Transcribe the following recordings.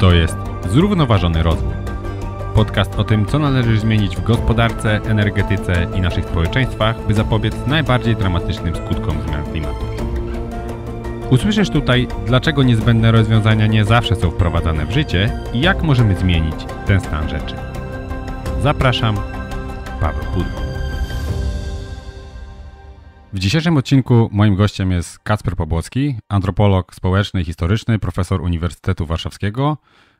To jest Zrównoważony Rozwój. Podcast o tym, co należy zmienić w gospodarce, energetyce i naszych społeczeństwach, by zapobiec najbardziej dramatycznym skutkom zmian klimatu. Usłyszysz tutaj, dlaczego niezbędne rozwiązania nie zawsze są wprowadzane w życie i jak możemy zmienić ten stan rzeczy. Zapraszam, Paweł Pudło. W dzisiejszym odcinku moim gościem jest Kacper Pobłocki, antropolog społeczny i historyczny, profesor Uniwersytetu Warszawskiego,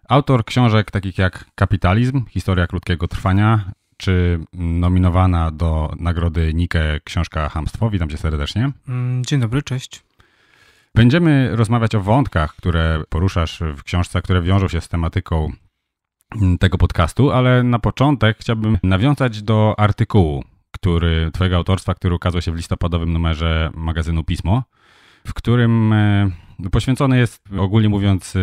autor książek takich jak Kapitalizm, Historia krótkiego trwania, czy nominowana do nagrody Nike książka Hamstwo. Witam cię serdecznie. Mm, dzień dobry, cześć. Będziemy rozmawiać o wątkach, które poruszasz w książce, które wiążą się z tematyką tego podcastu, ale na początek chciałbym nawiązać do artykułu, który, twojego autorstwa, który ukazał się w listopadowym numerze magazynu Pismo, w którym e, poświęcony jest ogólnie mówiąc e,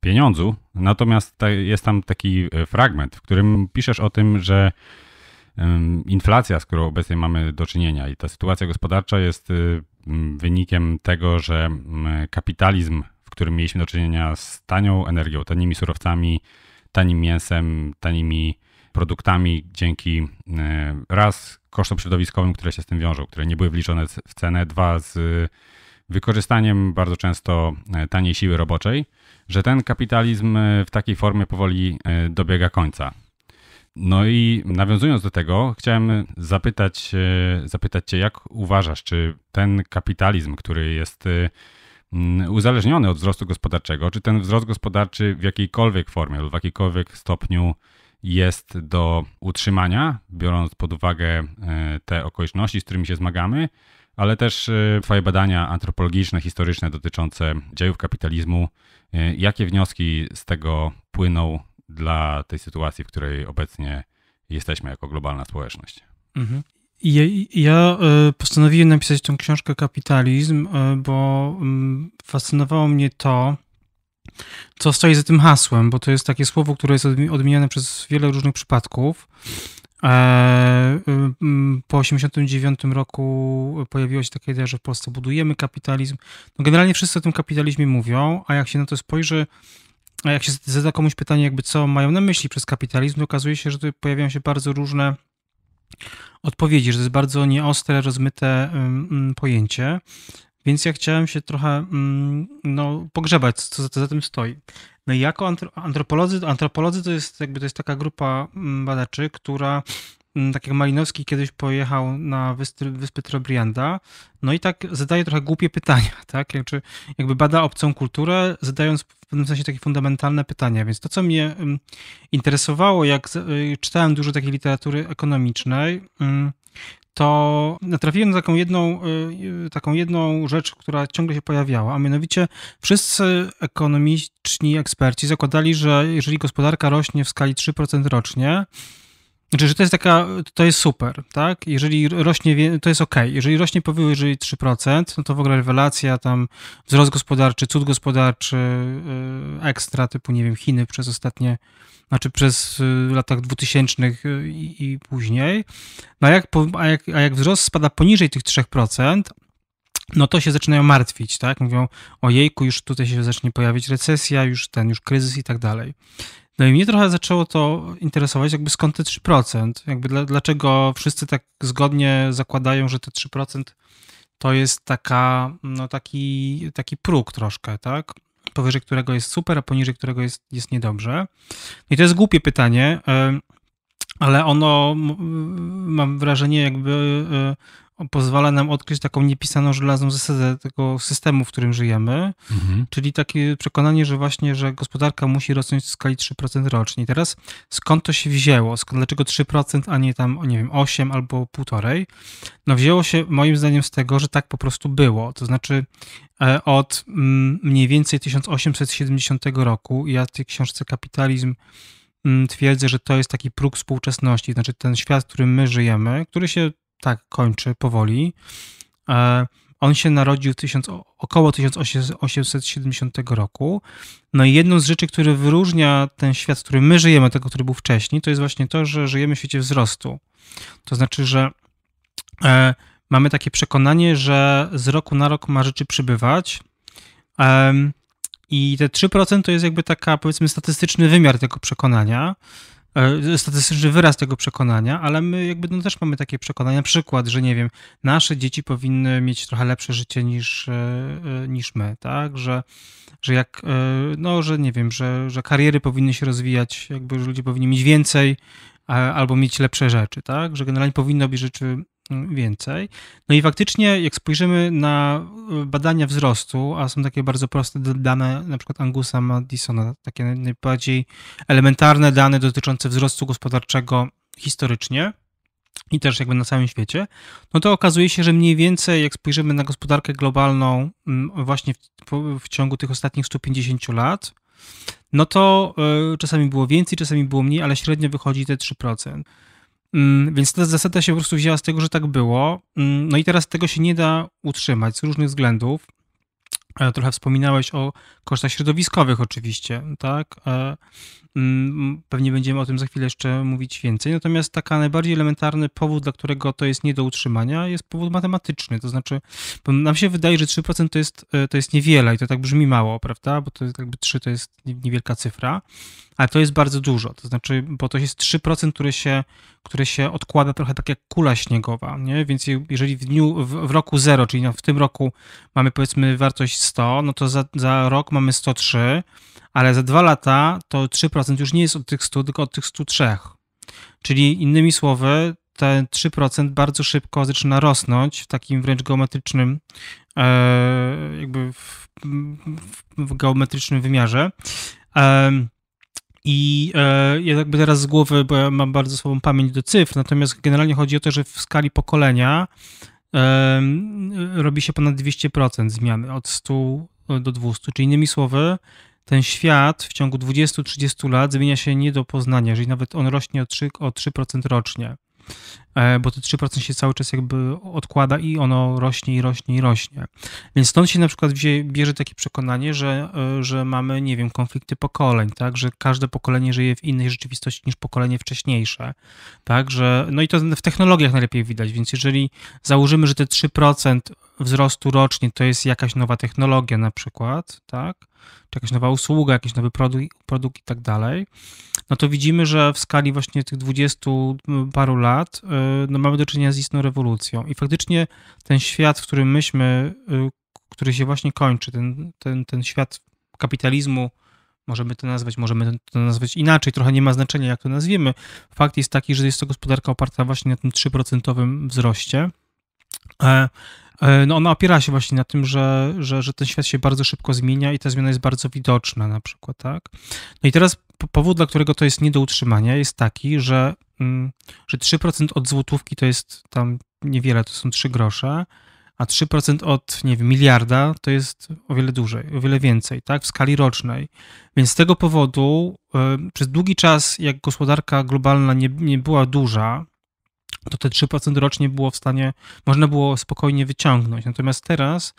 pieniądzu, natomiast jest tam taki e, fragment, w którym piszesz o tym, że inflacja, z którą obecnie mamy do czynienia i ta sytuacja gospodarcza jest wynikiem tego, że kapitalizm, w którym mieliśmy do czynienia z tanią energią, tanimi surowcami, tanim mięsem, tanimi produktami dzięki e, raz kosztom środowiskowym, które się z tym wiążą, które nie były wliczone w cenę, dwa z wykorzystaniem bardzo często e, taniej siły roboczej, że ten kapitalizm e, w takiej formie powoli dobiega końca. No i nawiązując do tego, chciałem zapytać, zapytać Cię, jak uważasz, czy ten kapitalizm, który jest mm, uzależniony od wzrostu gospodarczego, czy ten wzrost gospodarczy w jakiejkolwiek formie lub w jakikolwiek stopniu jest do utrzymania, biorąc pod uwagę e, te okoliczności, z którymi się zmagamy, ale też e, Twoje badania antropologiczne, historyczne dotyczące dziejów kapitalizmu. E, jakie wnioski z tego płyną dla tej sytuacji, w której obecnie jesteśmy jako globalna społeczność? Mhm. Ja, ja postanowiłem napisać tą książkę Kapitalizm, bo mm, fascynowało mnie to, co stoi za tym hasłem, bo to jest takie słowo, które jest odmieniane przez wiele różnych przypadków. E, y, mm, po 89 roku pojawiła się taka idea, że w Polsce budujemy kapitalizm. No generalnie wszyscy o tym kapitalizmie mówią, a jak się na to spojrzy, a jak się zada komuś pytanie, jakby co mają na myśli przez kapitalizm, to okazuje się, że tu pojawiają się bardzo różne odpowiedzi, że to jest bardzo nieostre, rozmyte y, mm, pojęcie. Więc ja chciałem się trochę mm, no, pogrzebać, co za, co za tym stoi. No i jako antropolodzy, antropolodzy to jest jakby to jest taka grupa mm, badaczy, która mm, tak jak Malinowski kiedyś pojechał na wyspy, wyspy Trobrianda, no i tak zadaje trochę głupie pytania, tak? Jakby, jakby bada obcą kulturę, zadając w pewnym sensie takie fundamentalne pytania. Więc to, co mnie interesowało, jak y, czytałem dużo takiej literatury ekonomicznej, to natrafiłem na taką jedną, y, taką jedną rzecz, która ciągle się pojawiała, a mianowicie wszyscy ekonomiczni eksperci zakładali, że jeżeli gospodarka rośnie w skali 3% rocznie, znaczy, że to jest taka, to jest super, tak? Jeżeli rośnie, to jest ok. Jeżeli rośnie powyżej 3%, no to w ogóle rewelacja, tam wzrost gospodarczy, cud gospodarczy, y, ekstra, typu, nie wiem, Chiny przez ostatnie, znaczy przez y, latach 2000 y, i, i później. No a jak, a, jak, a jak wzrost spada poniżej tych 3%, no to się zaczynają martwić, tak? Mówią, ojejku, już tutaj się zacznie pojawić recesja, już ten, już kryzys i tak dalej. No i mnie trochę zaczęło to interesować, jakby skąd te 3%, jakby dla, dlaczego wszyscy tak zgodnie zakładają, że te 3% to jest taka, no taki, taki próg troszkę, tak? Powyżej którego jest super, a poniżej którego jest, jest niedobrze. I to jest głupie pytanie, ale ono, mam wrażenie, jakby y, pozwala nam odkryć taką niepisaną żelazną zasadę tego systemu, w którym żyjemy, mhm. czyli takie przekonanie, że właśnie, że gospodarka musi rosnąć w skali 3% rocznie. I teraz skąd to się wzięło? Skąd, dlaczego 3%, a nie tam, nie wiem, 8 albo 1,5? No wzięło się moim zdaniem z tego, że tak po prostu było. To znaczy e, od mm, mniej więcej 1870 roku, ja w tej książce Kapitalizm mm, twierdzę, że to jest taki próg współczesności, znaczy ten świat, w którym my żyjemy, który się tak kończy powoli. E, on się narodził 1000, około 1870 roku. No i jedną z rzeczy, które wyróżnia ten świat, w którym my żyjemy, tego, który był wcześniej, to jest właśnie to, że żyjemy w świecie wzrostu. To znaczy, że e, mamy takie przekonanie, że z roku na rok ma rzeczy przybywać. I te 3% to jest jakby taka, powiedzmy, statystyczny wymiar tego przekonania. E, statystyczny wyraz tego przekonania, ale my jakby no też mamy takie przekonania, na przykład, że nie wiem, nasze dzieci powinny mieć trochę lepsze życie niż, e, e, niż my, tak, że, że jak, no, że nie wiem, że, że kariery powinny się rozwijać, jakby ludzie powinni mieć więcej albo mieć lepsze rzeczy, tak, że generalnie powinno być rzeczy więcej. No i faktycznie, jak spojrzymy na y, badania wzrostu, a są takie bardzo proste dane, na przykład Angusa Madisona, takie najbardziej elementarne dane dotyczące wzrostu gospodarczego historycznie i też jakby na całym świecie, no to okazuje się, że mniej więcej, jak spojrzymy na gospodarkę globalną mm, właśnie w, w ciągu tych ostatnich 150 lat, no to y, czasami było więcej, czasami było mniej, ale średnio wychodzi te 3%. Mm, więc ta zasada się po prostu wzięła z tego, że tak było. Mm, no i teraz tego się nie da utrzymać z różnych względów. E, trochę wspominałeś o kosztach środowiskowych, oczywiście, tak? E, Mm, pewnie będziemy o tym za chwilę jeszcze mówić więcej. Natomiast taka najbardziej elementarny powód, dla którego to jest nie do utrzymania, jest powód matematyczny. To znaczy, nam się wydaje, że 3% to jest, e, to jest niewiele i to tak brzmi mało, prawda? Bo to jest jakby 3 to jest niewielka cyfra, ale to jest bardzo dużo. To znaczy, bo to jest 3%, które się, które się odkłada trochę tak jak kula śniegowa, nie? Więc jeżeli w dniu, w, roku 0, czyli no w tym roku mamy powiedzmy wartość 100, no to za, za rok mamy 103, ale za dwa lata to 3% już nie jest od tych 100, tylko od tych 103. Czyli innymi słowy, te 3% bardzo szybko zaczyna rosnąć w takim wręcz geometrycznym, e, jakby w, w geometrycznym wymiarze. I e, ja jakby teraz z głowy, bo ja mam bardzo słabą pamięć do cyfr, natomiast generalnie chodzi o to, że w skali pokolenia robi się ponad 200% zmiany od 100 do 200, czyli innymi słowy, ten świat w ciągu 20-30 lat zmienia się nie do poznania, jeżeli nawet on rośnie o 3%, o 3 rocznie, e, bo te 3% się cały czas jakby odkłada i ono rośnie i rośnie i rośnie. Więc stąd się na przykład bierze takie przekonanie, że, e, że mamy, nie wiem, konflikty pokoleń, tak, że każde pokolenie żyje w innej rzeczywistości niż pokolenie wcześniejsze, tak, że, no i to w technologiach najlepiej widać, więc jeżeli założymy, że te 3% wzrostu rocznie to jest jakaś nowa technologia na przykład, tak? Czy jakaś nowa usługa, jakiś nowy produkt, produkt i tak dalej, no to widzimy, że w skali właśnie tych dwudziestu paru lat y, no mamy do czynienia z istną rewolucją. I faktycznie ten świat, w którym myśmy, y, który się właśnie kończy, ten, ten, ten świat kapitalizmu, możemy to nazwać, możemy to nazwać inaczej, trochę nie ma znaczenia, jak to nazwiemy. Fakt jest taki, że jest to gospodarka oparta właśnie na tym 3% wzroście. E, e, no ona opiera się właśnie na tym, że, że, że ten świat się bardzo szybko zmienia i ta zmiana jest bardzo widoczna na przykład, tak? No i teraz powód, dla którego to jest nie do utrzymania jest taki, że, mm, że 3% od złotówki to jest tam niewiele, to są 3 grosze, a 3% od, nie wiem, miliarda to jest o wiele dłużej, o wiele więcej, tak, w skali rocznej. Więc z tego powodu e, przez długi czas, jak gospodarka globalna nie, nie była duża, to te 3% rocznie było w stanie, można było spokojnie wyciągnąć. Natomiast teraz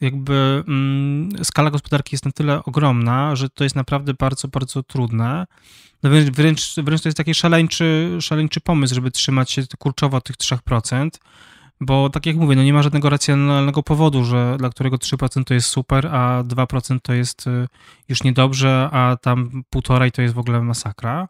jakby mm, skala gospodarki jest na tyle ogromna, że to jest naprawdę bardzo, bardzo trudne. No wręcz, wręcz to jest taki szaleńczy, szaleńczy pomysł, żeby trzymać się kurczowo tych 3%. Bo tak jak mówię, no nie ma żadnego racjonalnego powodu, że dla którego 3% to jest super, a 2% to jest y, już niedobrze, a tam 1,5% to jest w ogóle masakra.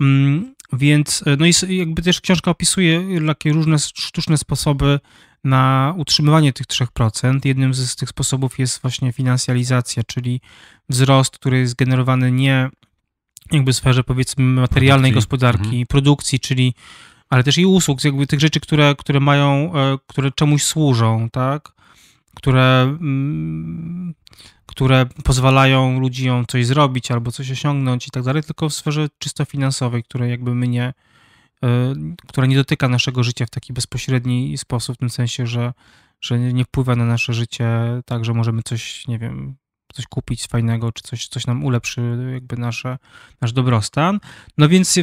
Mm, więc, e, no i jakby też książka opisuje e, takie różne sztuczne sposoby na utrzymywanie tych 3%. Jednym z tych sposobów jest właśnie finansjalizacja, czyli wzrost, który jest generowany nie jakby w sferze powiedzmy materialnej produkcji. gospodarki, mhm. produkcji, czyli ale też i usług, jakby tych rzeczy, które, które mają, e, które czemuś służą, tak? Które mm, które pozwalają ludziom coś zrobić albo coś osiągnąć i tak dalej, tylko w sferze czysto finansowej, której jakby my nie, e, która nie dotyka naszego życia w taki bezpośredni sposób, w tym sensie, że, że nie wpływa na nasze życie tak, że możemy coś, nie wiem, coś kupić fajnego, czy coś, coś nam ulepszy jakby nasze, nasz dobrostan. No więc,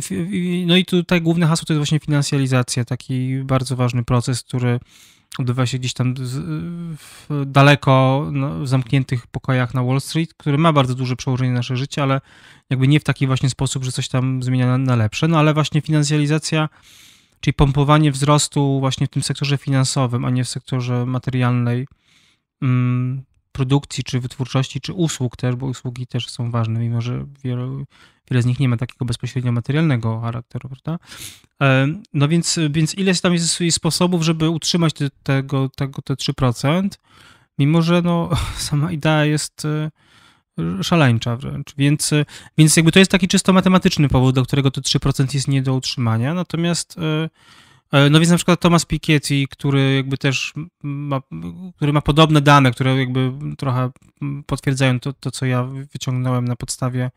no i tutaj główne hasło to jest właśnie finansjalizacja, taki bardzo ważny proces, który odbywa się gdzieś tam z, w daleko no, w zamkniętych pokojach na Wall Street, który ma bardzo duże przełożenie na nasze życie, ale jakby nie w taki właśnie sposób, że coś tam zmienia na, na lepsze. No ale właśnie finansjalizacja, czyli pompowanie wzrostu właśnie w tym sektorze finansowym, a nie w sektorze materialnej, mm, produkcji, czy wytwórczości, czy usług też, bo usługi też są ważne, mimo że wiele z nich nie ma takiego bezpośrednio materialnego charakteru, prawda? E, no więc, więc ile tam jest sposobów, żeby utrzymać te, tego, tego, te 3%, mimo że no, sama idea jest e, szaleńcza wręcz. Więc, e, więc jakby to jest taki czysto matematyczny powód, do którego to 3% jest nie do utrzymania. Natomiast E, no więc na przykład Thomas Piketty, który jakby też ma, który ma podobne dane, które jakby trochę potwierdzają to, to co ja wyciągnąłem na podstawie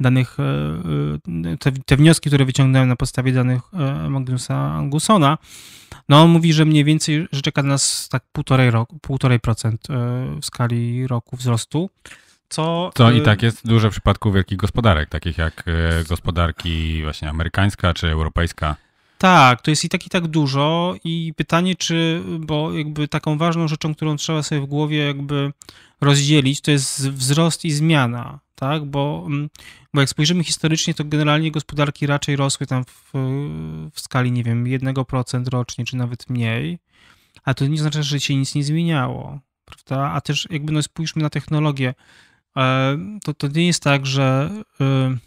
danych, e, e, te, te wnioski, które wyciągnąłem na podstawie danych Magnusa Angusona, no on mówi, że mniej więcej, że czeka nas tak półtorej, roku, półtorej procent w skali roku wzrostu. Co, co i tak jest duże w przypadku wielkich gospodarek, takich jak gospodarki właśnie amerykańska czy europejska. Tak, to jest i tak i tak dużo i pytanie, czy, bo jakby taką ważną rzeczą, którą trzeba sobie w głowie jakby rozdzielić, to jest wzrost i zmiana, tak, bo, mm, bo jak spojrzymy historycznie, to generalnie gospodarki raczej rosły tam w, w skali, nie wiem, 1% rocznie, czy nawet mniej, a to nie znaczy, że się nic nie zmieniało, prawda, a też jakby no spójrzmy na technologię, e, to, to nie jest tak, że... Yy,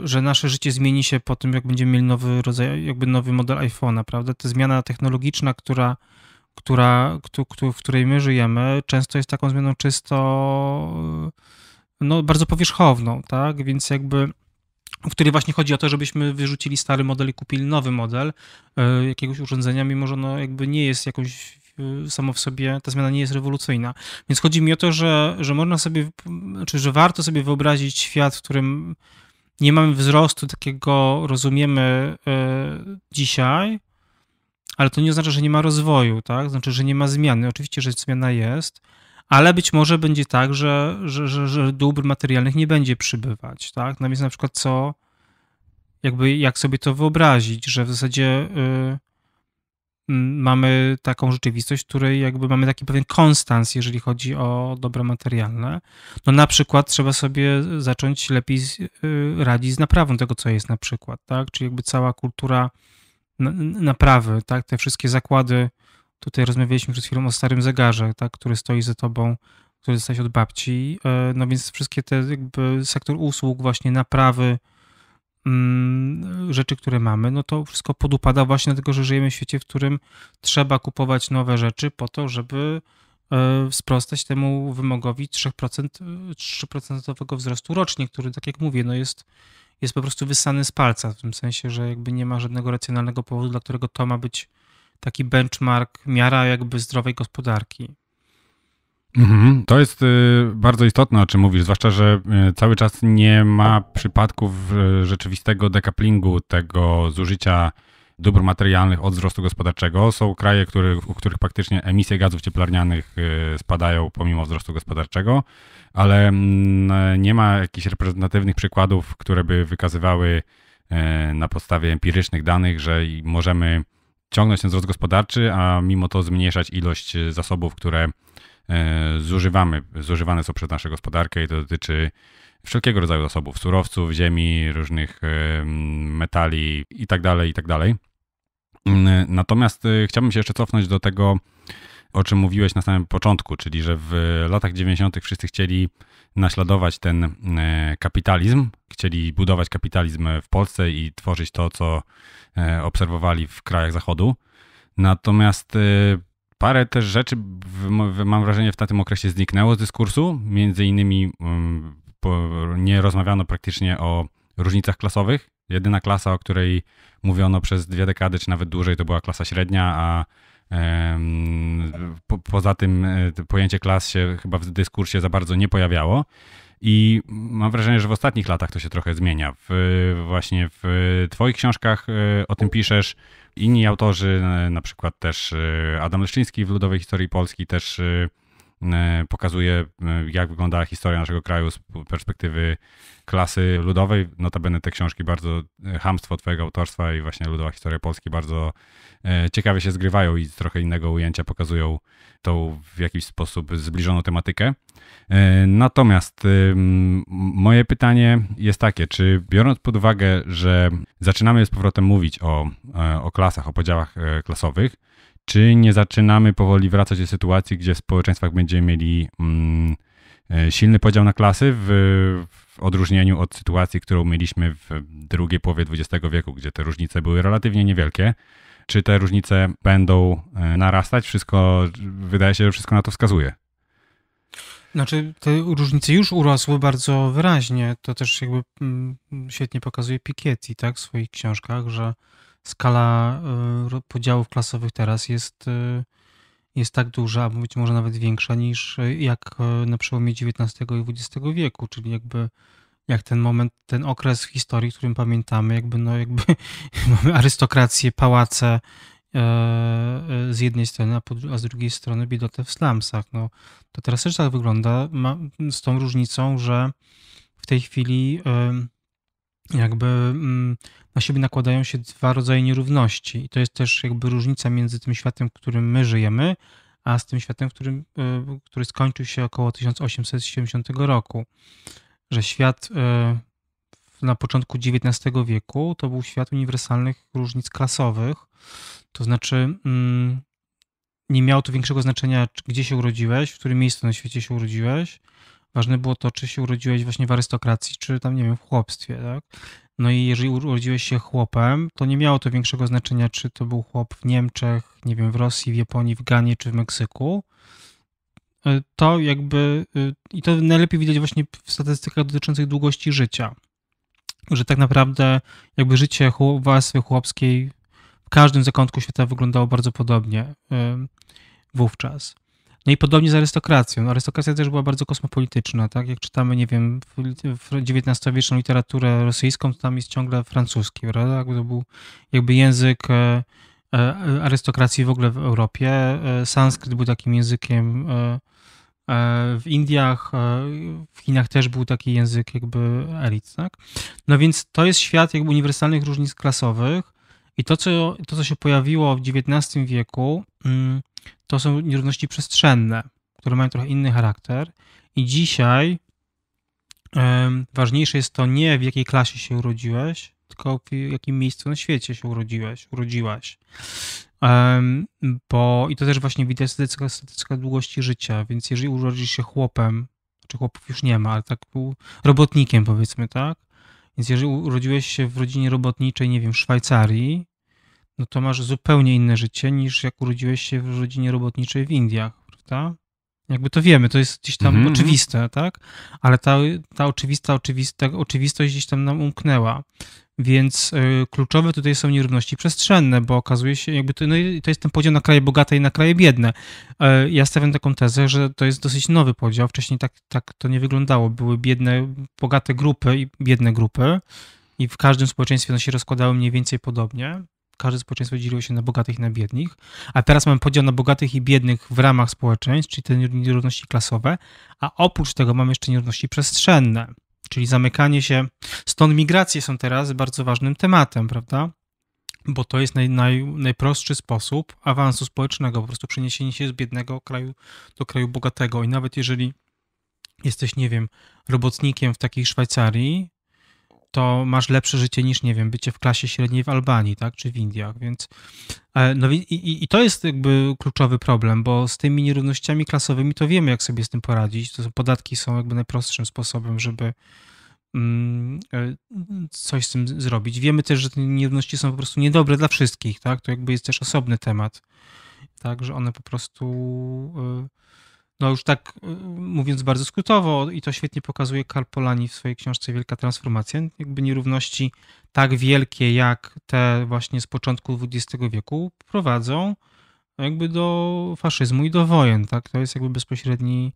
że nasze życie zmieni się po tym, jak będziemy mieli nowy rodzaj, jakby nowy model iPhone'a, prawda? Ta zmiana technologiczna, która, która, w której my żyjemy, często jest taką zmianą czysto, no, bardzo powierzchowną, tak? Więc jakby w której właśnie chodzi o to, żebyśmy wyrzucili stary model i kupili nowy model e, jakiegoś urządzenia, mimo że ono jakby nie jest jakąś Y, samo w sobie, ta zmiana nie jest rewolucyjna. Więc chodzi mi o to, że, że można sobie, znaczy, że warto sobie wyobrazić świat, w którym nie mamy wzrostu takiego, rozumiemy y, dzisiaj, ale to nie oznacza, że nie ma rozwoju, tak? Znaczy, że nie ma zmiany. Oczywiście, że zmiana jest, ale być może będzie tak, że, że, że, że dóbr materialnych nie będzie przybywać, tak? No więc na przykład co, jakby jak sobie to wyobrazić, że w zasadzie... Y, mamy taką rzeczywistość, w której jakby mamy taki pewien konstans, jeżeli chodzi o dobra materialne. No na przykład trzeba sobie zacząć lepiej y, radzić z naprawą tego, co jest na przykład, tak? Czyli jakby cała kultura naprawy, tak? Te wszystkie zakłady, tutaj rozmawialiśmy przed chwilą o starym zegarze, tak? Który stoi za tobą, który dostałeś od babci, e, no więc wszystkie te jakby sektor usług, właśnie naprawy, Mm, rzeczy, które mamy, no to wszystko podupada właśnie dlatego, że żyjemy w świecie, w którym trzeba kupować nowe rzeczy po to, żeby e, sprostać temu wymogowi 3%, 3% wzrostu rocznie, który, tak jak mówię, no jest, jest po prostu wysany z palca, w tym sensie, że jakby nie ma żadnego racjonalnego powodu, dla którego to ma być taki benchmark, miara jakby zdrowej gospodarki. Mhm. To jest y, bardzo istotne, o czym mówisz, zwłaszcza, że y, cały czas nie ma przypadków y, rzeczywistego dekaplingu tego zużycia dóbr materialnych od wzrostu gospodarczego. Są kraje, który, u których faktycznie emisje gazów cieplarnianych spadają pomimo wzrostu gospodarczego, ale mm, nie ma jakichś reprezentatywnych przykładów, które by wykazywały na podstawie empirycznych danych, że możemy ciągnąć ten wzrost gospodarczy, a mimo to zmniejszać ilość zasobów, które E, zużywamy, zużywane są przez naszą gospodarkę i to dotyczy wszelkiego rodzaju zasobów, surowców, ziemi, różnych e, metali itd., tak itd. Tak mm, natomiast e, chciałbym się jeszcze cofnąć do tego, o czym mówiłeś na samym początku, czyli że w latach 90. wszyscy chcieli naśladować ten kapitalizm, chcieli budować kapitalizm w Polsce i tworzyć to, co obserwowali w krajach Zachodu. Natomiast Parę też rzeczy, mam wrażenie, w tym okresie zniknęło z dyskursu. Między innymi mm, nie rozmawiano praktycznie o różnicach klasowych. Jedyna klasa, o której mówiono przez dwie dekady, czy nawet dłużej, to była klasa średnia, a po, poza tym e, pojęcie klas się chyba w dyskursie za bardzo nie pojawiało. I mam wrażenie, że w ostatnich latach to się trochę zmienia. W, właśnie w Twoich książkach e, o tym piszesz, Inni autorzy, e, na przykład też e, Adam Leszczyński w Ludowej Historii Polski też e, E, pokazuje, e, jak wygląda historia naszego kraju z perspektywy klasy ludowej. Notabene te książki bardzo, e, hamstwo twojego autorstwa i właśnie ludowa historia Polski bardzo ciekawie się zgrywają i z trochę innego ujęcia pokazują tą w jakiś sposób zbliżoną tematykę. Natomiast moje pytanie jest takie, czy biorąc pod uwagę, że zaczynamy z powrotem mówić o, o klasach, o podziałach klasowych, czy nie zaczynamy powoli wracać do sytuacji, gdzie w społeczeństwach będziemy mieli mm, e, silny podział na klasy w, w, odróżnieniu od sytuacji, którą mieliśmy w drugiej połowie XX wieku, gdzie te różnice były relatywnie niewielkie. Czy te różnice będą e, narastać? Wszystko, wydaje się, że wszystko na to wskazuje. Znaczy, te różnice już urosły bardzo wyraźnie. To też jakby mm, świetnie pokazuje Piketty, tak, w swoich książkach, że skala e, podziałów klasowych teraz jest, e, jest tak duża, a być może nawet większa niż e, jak na przełomie XIX i XX wieku, czyli jakby jak ten moment, ten okres w historii, którym pamiętamy, jakby no jakby mamy arystokrację, pałace z jednej strony, a, z drugiej strony biedotę w slumsach. No, to teraz też tak wygląda, ma, z tą różnicą, że w tej chwili jakby mm, na siebie nakładają się dwa rodzaje nierówności. I to jest też jakby różnica między tym światem, w którym my żyjemy, a z tym światem, którym, y, który skończył się około 1870 roku. Że świat y, na początku XIX wieku to był świat uniwersalnych różnic klasowych, to znaczy mm, nie miało to większego znaczenia, gdzie się urodziłeś, w którym miejscu na świecie się urodziłeś, Ważne było to, czy się urodziłeś właśnie w arystokracji, czy tam, nie wiem, w chłopstwie, tak? No i jeżeli urodziłeś się chłopem, to nie miało to większego znaczenia, czy to był chłop w Niemczech, nie wiem, w Rosji, w Japonii, w Ganie, czy w Meksyku. E, to jakby, y, i to najlepiej widać właśnie w statystykach dotyczących długości życia, że tak naprawdę jakby życie warstwy chłopskiej w każdym zakątku świata wyglądało bardzo podobnie y, wówczas. No i podobnie z arystokracją. No, arystokracja też była bardzo kosmopolityczna, tak? Jak czytamy, nie wiem, w XIX-wieczną literaturę rosyjską, to tam jest ciągle francuski, prawda? To był jakby język e, e, arystokracji w ogóle w Europie. E, sanskryt był takim językiem w Indiach, w Chinach też był taki język jakby elit, tak? No więc to jest świat jakby uniwersalnych różnic klasowych i to, co, to, co się pojawiło w XIX wieku, mm, to są nierówności przestrzenne, które mają trochę inny charakter. I dzisiaj ważniejsze jest to nie w jakiej klasie się urodziłeś, tylko w jakim miejscu na świecie się urodziłeś, urodziłaś. bo i to też właśnie widać statystyka, statystyka długości życia, więc jeżeli urodzisz się chłopem, czy chłopów już nie ma, ale tak był robotnikiem powiedzmy, tak? Więc jeżeli urodziłeś się w rodzinie robotniczej, nie wiem, w Szwajcarii, no to masz zupełnie inne życie niż jak urodziłeś się w rodzinie robotniczej w Indiach, prawda? Jakby to wiemy, to jest gdzieś tam mm -hmm. oczywiste, tak? Ale ta, ta oczywista, oczywista oczywistość gdzieś tam nam umknęła. Więc y, kluczowe tutaj są nierówności przestrzenne, bo okazuje się, jakby to, no i to jest ten podział na kraje bogate i na kraje biedne. Y, ja stawiam taką tezę, że to jest dosyć nowy podział. Wcześniej tak, tak to nie wyglądało. Były biedne, bogate grupy i biedne grupy, i w każdym społeczeństwie one się rozkładały mniej więcej podobnie każde społeczeństwo dzieliło się na bogatych i na biednych, a teraz mamy podział na bogatych i biednych w ramach społeczeństw, czyli te nierówności klasowe, a oprócz tego mamy jeszcze nierówności przestrzenne, czyli zamykanie się. Stąd migracje są teraz bardzo ważnym tematem, prawda? Bo to jest naj, naj, najprostszy sposób awansu społecznego, po prostu przeniesienie się z biednego kraju do kraju bogatego. I nawet jeżeli jesteś, nie wiem, robotnikiem w takiej Szwajcarii, to masz lepsze życie niż, nie wiem, bycie w klasie średniej w Albanii, tak, czy w Indiach, więc e, no i, i, i to jest jakby kluczowy problem, bo z tymi nierównościami klasowymi to wiemy, jak sobie z tym poradzić, to są, podatki są jakby najprostszym sposobem, żeby mm, e, coś z tym zrobić. Wiemy też, że te nierówności są po prostu niedobre dla wszystkich, tak, to jakby jest też osobny temat, tak, że one po prostu... Yy, no już tak y, mówiąc bardzo skrótowo, i to świetnie pokazuje Karl Polani w swojej książce Wielka Transformacja, jakby nierówności tak wielkie jak te właśnie z początku XX wieku prowadzą jakby do faszyzmu i do wojen, tak? To jest jakby bezpośredni,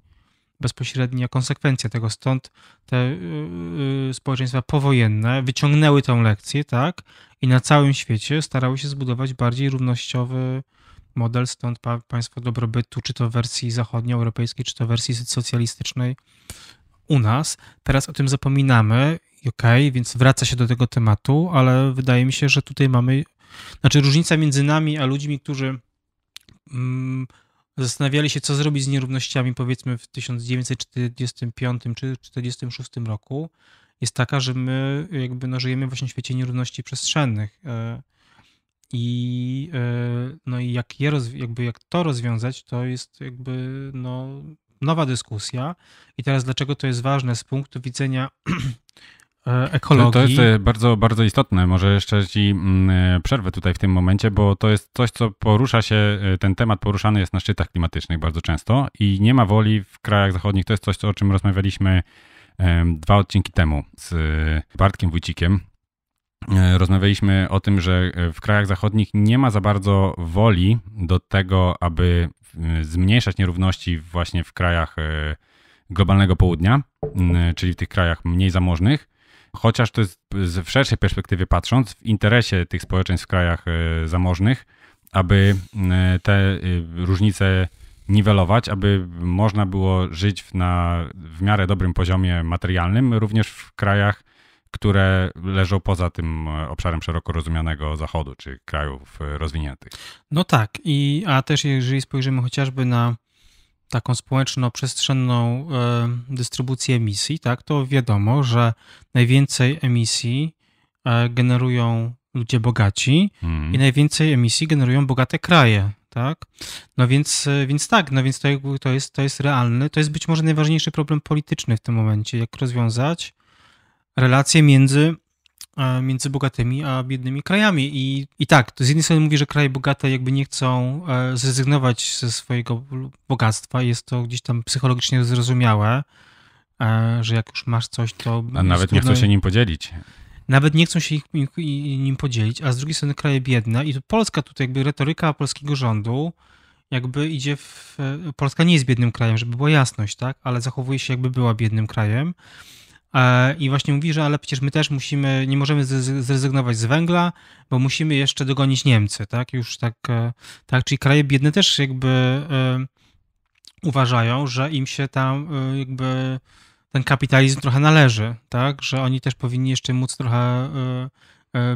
bezpośrednia konsekwencja tego. Stąd te y, y, społeczeństwa powojenne wyciągnęły tę lekcję, tak? I na całym świecie starały się zbudować bardziej równościowy model, stąd pa, państwo dobrobytu, czy to w wersji zachodnioeuropejskiej, czy to w wersji socjalistycznej u nas. Teraz o tym zapominamy, okej, okay, więc wraca się do tego tematu, ale wydaje mi się, że tutaj mamy, znaczy różnica między nami a ludźmi, którzy mm, zastanawiali się, co zrobić z nierównościami powiedzmy w 1945 czy 1946 roku, jest taka, że my jakby no, żyjemy właśnie w świecie nierówności przestrzennych. E, i, e, no i jak, je jakby jak to rozwiązać, to jest jakby no, nowa dyskusja. I teraz dlaczego to jest ważne z punktu widzenia e, ekologii. To, to, jest e, bardzo, bardzo istotne. Może jeszcze ci mm, przerwę tutaj w tym momencie, bo to jest coś, co porusza się, ten temat poruszany jest na szczytach klimatycznych bardzo często i nie ma woli w krajach zachodnich. To jest coś, o czym rozmawialiśmy dwa odcinki temu z Bartkiem Wójcikiem, E, rozmawialiśmy o tym, że e, w krajach zachodnich nie ma za bardzo woli do tego, aby e, zmniejszać nierówności właśnie w krajach globalnego południa, czyli w tych krajach mniej zamożnych. Chociaż to jest w szerszej perspektywie patrząc, w interesie tych społeczeństw w krajach zamożnych, aby te różnice niwelować, aby można było żyć na w miarę dobrym poziomie materialnym, również w krajach które leżą poza tym e, obszarem szeroko rozumianego Zachodu, czy krajów e, rozwiniętych. No tak, i a też jeżeli spojrzymy chociażby na taką społeczno-przestrzenną e, dystrybucję emisji, tak, to wiadomo, że najwięcej emisji generują ludzie bogaci mhm. i najwięcej emisji generują bogate kraje, tak? No więc, więc tak, no więc to, to, jest, to jest realny, to jest być może najważniejszy problem polityczny w tym momencie, jak rozwiązać relacje między, e, między bogatymi a biednymi krajami. I, I tak, to z jednej strony mówi, że kraje bogate jakby nie chcą e, zrezygnować ze swojego bogactwa, jest to gdzieś tam psychologicznie zrozumiałe, e, że jak już masz coś, to. A nawet nie chcą się nim podzielić. Nawet nie chcą się ich, ich, nim podzielić, a z drugiej strony kraje biedne i tu Polska tutaj jakby retoryka polskiego rządu jakby idzie w... Polska nie jest biednym krajem, żeby była jasność, tak? Ale zachowuje się jakby była biednym krajem E, I właśnie mówi, że ale przecież my też musimy, nie możemy zrezygnować z węgla, bo musimy jeszcze dogonić Niemcy, tak? Już tak, e, tak, czyli kraje biedne też jakby e, uważają, że im się tam jakby ten kapitalizm trochę należy, tak? Że oni też powinni jeszcze móc trochę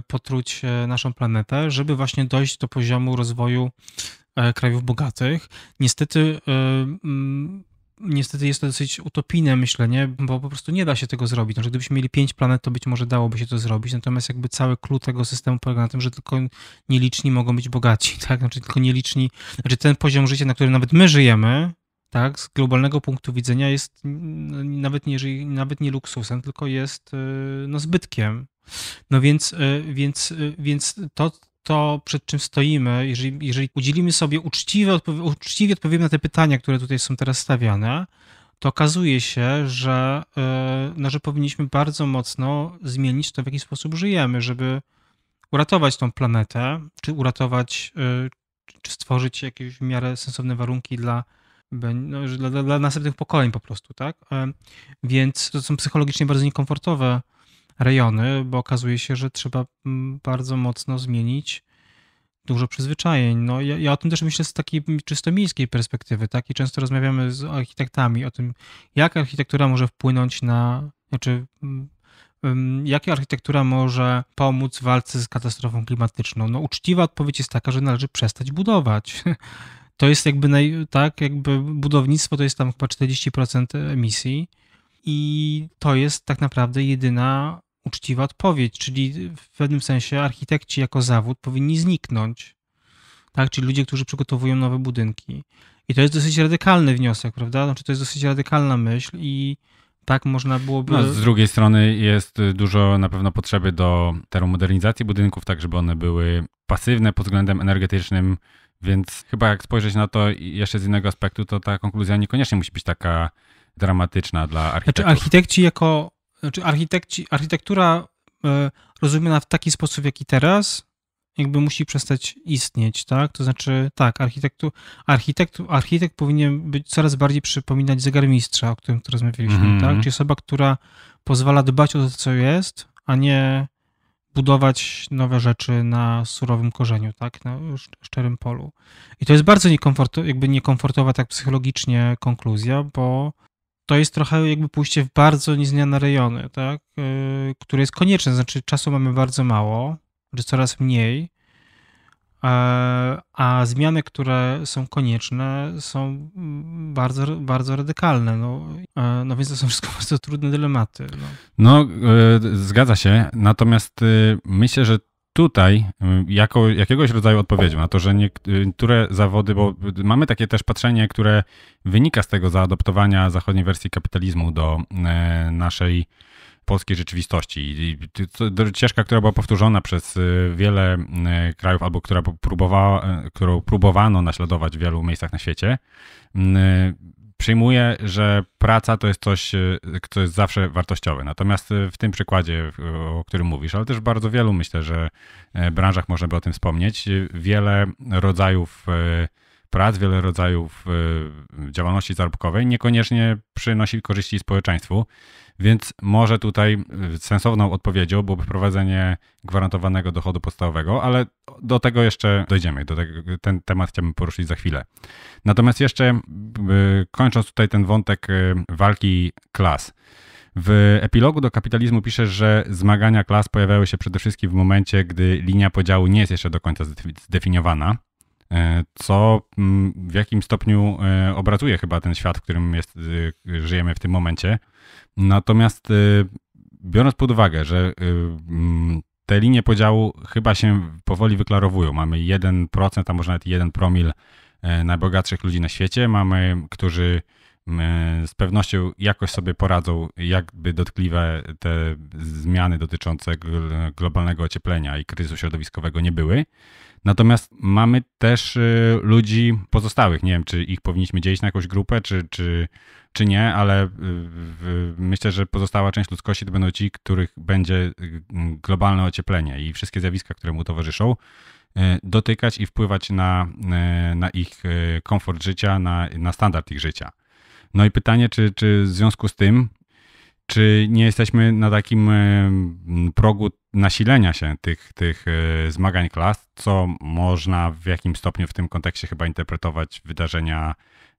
potruć naszą planetę, żeby właśnie dojść do poziomu rozwoju krajów bogatych. Niestety niestety jest to dosyć utopijne myślenie, bo po prostu nie da się tego zrobić. Znaczy, gdybyśmy mieli pięć planet, to być może dałoby się to zrobić, natomiast jakby cały klucz tego systemu polega na tym, że tylko nieliczni mogą być bogaci, tak? Znaczy tylko nieliczni, znaczy ten poziom życia, na którym nawet my żyjemy, tak, z globalnego punktu widzenia jest nawet nie, nawet nie luksusem, tylko jest y, no, zbytkiem. No więc, y, więc, y, więc to, to, przed czym stoimy, jeżeli, jeżeli udzielimy sobie uczciwe, odpowie, uczciwie odpowiemy na te pytania, które tutaj są teraz stawiane, to okazuje się, że, e, no, że powinniśmy bardzo mocno zmienić to, w jaki sposób żyjemy, żeby uratować tą planetę, czy uratować, e, czy stworzyć jakieś w miarę sensowne warunki dla, no, dla, dla następnych pokoleń po prostu, tak? E, więc to są psychologicznie bardzo niekomfortowe rejony, bo okazuje się, że trzeba mm, bardzo mocno zmienić dużo przyzwyczajeń. No, ja, ja, o tym też myślę z takiej czysto miejskiej perspektywy, tak? I często rozmawiamy z architektami o tym, jak architektura może wpłynąć na, znaczy, mm, mm, jaka architektura może pomóc w walce z katastrofą klimatyczną. No, uczciwa odpowiedź jest taka, że należy przestać budować. To jest jakby, naj, tak, jakby budownictwo to jest tam chyba 40% emisji i to jest tak naprawdę jedyna uczciwa odpowiedź, czyli w pewnym sensie architekci jako zawód powinni zniknąć, tak? Czyli ludzie, którzy przygotowują nowe budynki. I to jest dosyć radykalny wniosek, prawda? Znaczy, to jest dosyć radykalna myśl i tak można byłoby. No, z drugiej strony jest dużo na pewno potrzeby do termodernizacji budynków, tak żeby one były pasywne pod względem energetycznym, więc chyba jak spojrzeć na to jeszcze z innego aspektu, to ta konkluzja niekoniecznie musi być taka dramatyczna dla znaczy, architektów. Znaczy architekci jako znaczy architekci, architektura e, rozumiana w taki sposób, jaki teraz, jakby musi przestać istnieć, tak? To znaczy, tak, architektu, architekt, architekt powinien być coraz bardziej przypominać zegarmistrza, o którym rozmawialiśmy, mm -hmm. tak? Czyli osoba, która pozwala dbać o to, co jest, a nie budować nowe rzeczy na surowym korzeniu, tak? Na szczerym polu. I to jest bardzo niekomfort, jakby niekomfortowa tak psychologicznie konkluzja, bo to jest trochę jakby pójście w bardzo nieznane rejony, tak? Y, które jest konieczne, znaczy czasu mamy bardzo mało, czy coraz mniej, e, a zmiany, które są konieczne, są bardzo, bardzo radykalne. No, e, no więc to są wszystko bardzo trudne dylematy. No, no e, zgadza się. Natomiast y, myślę, że tutaj y, jako, jakiegoś rodzaju odpowiedzią na to, że y, niektóre zawody, bo mamy takie też patrzenie, które wynika z tego zaadoptowania zachodniej wersji kapitalizmu do e, naszej polskiej rzeczywistości. To ścieżka, która była powtórzona przez y, wiele e, krajów, albo która próbowała, e, którą próbowano naśladować w wielu miejscach na świecie przyjmuję, że praca to jest coś, co y, jest zawsze wartościowe. Natomiast y, w tym przykładzie, y, o którym mówisz, ale też bardzo wielu, myślę, że e, branżach można by o tym wspomnieć, wiele rodzajów e, prac, wiele rodzajów e, działalności zarobkowej niekoniecznie przynosi korzyści społeczeństwu. Więc może tutaj y, sensowną odpowiedzią byłoby wprowadzenie gwarantowanego dochodu podstawowego, ale do tego jeszcze dojdziemy. Do tego, ten temat chciałbym poruszyć za chwilę. Natomiast jeszcze y, kończąc tutaj ten wątek y, walki klas. W epilogu do kapitalizmu pisze, że zmagania klas pojawiały się przede wszystkim w momencie, gdy linia podziału nie jest jeszcze do końca zdefiniowana. E, co mm, w jakim stopniu e, obrazuje chyba ten świat, w którym jest, e, żyjemy w tym momencie. Natomiast biorąc pod uwagę, że mm, te linie podziału chyba się powoli wyklarowują. Mamy 1%, a może nawet 1 promil najbogatszych ludzi na świecie. Mamy, którzy mm, z pewnością jakoś sobie poradzą, jakby dotkliwe te zmiany dotyczące globalnego ocieplenia i kryzysu środowiskowego nie były. Natomiast mamy też y, ludzi pozostałych. Nie wiem, czy ich powinniśmy dzielić na jakąś grupę, czy, czy, czy nie, ale y, myślę, że pozostała część ludzkości to będą ci, których będzie y, globalne ocieplenie i wszystkie zjawiska, które mu towarzyszą, dotykać i wpływać na, na ich komfort życia, na, na standard ich życia. No i pytanie, czy, czy w związku z tym czy nie jesteśmy na takim e, progu nasilenia się tych, tych e, zmagań klas, co można w jakim stopniu w tym kontekście chyba interpretować wydarzenia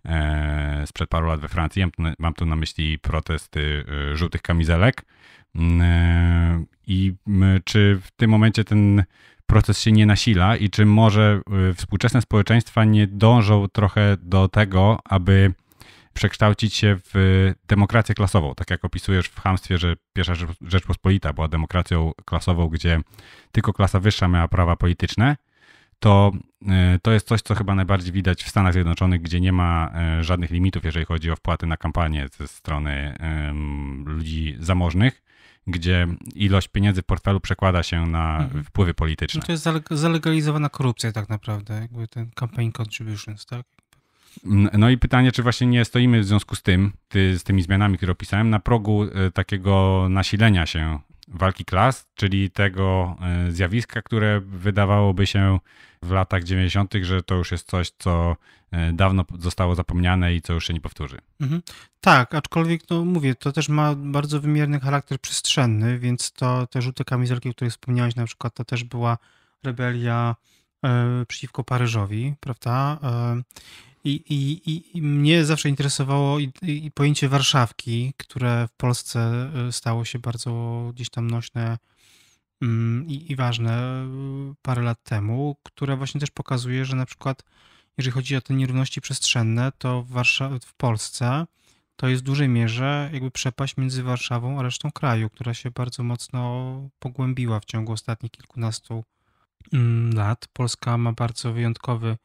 e, sprzed paru lat we Francji? Mam tu na myśli protesty żółtych kamizelek. Mm, I czy w tym momencie ten proces się nie nasila i czy może współczesne społeczeństwa nie dążą trochę do tego, aby przekształcić się w demokrację klasową, tak jak opisujesz w Hamstwie, że pierwsza Rzeczpospolita była demokracją klasową, gdzie tylko klasa wyższa miała prawa polityczne, to, e, to jest coś, co chyba najbardziej widać w Stanach Zjednoczonych, gdzie nie ma e, żadnych limitów, jeżeli chodzi o wpłaty na kampanię ze strony ludzi zamożnych gdzie ilość pieniędzy w portfelu przekłada się na mhm. wpływy polityczne. No to jest zalegalizowana korupcja tak naprawdę, jakby ten campaign contributions, tak? No i pytanie, czy właśnie nie stoimy w związku z tym, ty, z tymi zmianami, które opisałem, na progu e, takiego nasilenia się walki klas, czyli tego e, zjawiska, które wydawałoby się w latach 90., że to już jest coś, co e, dawno zostało zapomniane i co już się nie powtórzy. Mhm. Tak, aczkolwiek, no mówię, to też ma bardzo wymierny charakter przestrzenny, więc to te żółte kamizelki, o których wspomniałeś, na przykład to też była rebelia e, przeciwko Paryżowi, prawda? I, i, i mnie zawsze interesowało i, i, pojęcie Warszawki, które w Polsce y, stało się bardzo gdzieś tam nośne mm, i, i ważne y, parę lat temu, które właśnie też pokazuje, że na przykład jeżeli chodzi o te nierówności przestrzenne, to w, Warsza- w Polsce to jest w dużej mierze jakby przepaść między Warszawą a resztą kraju, która się bardzo mocno pogłębiła w ciągu ostatnich kilkunastu mm, lat. Polska ma bardzo wyjątkowy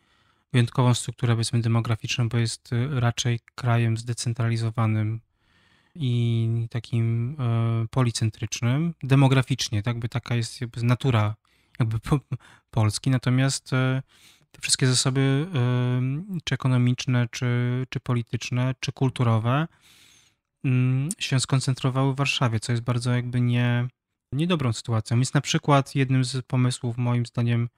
wyjątkową strukturę, powiedzmy, demograficzną, bo jest y, raczej krajem zdecentralizowanym i takim y, policentrycznym, demograficznie, tak by taka jest jakby natura jakby Polski, natomiast y, te wszystkie zasoby czy ekonomiczne, czy, czy polityczne, czy kulturowe mm, się skoncentrowały w Warszawie, co jest bardzo jakby nie, niedobrą sytuacją. Jest na przykład jednym z pomysłów moim zdaniem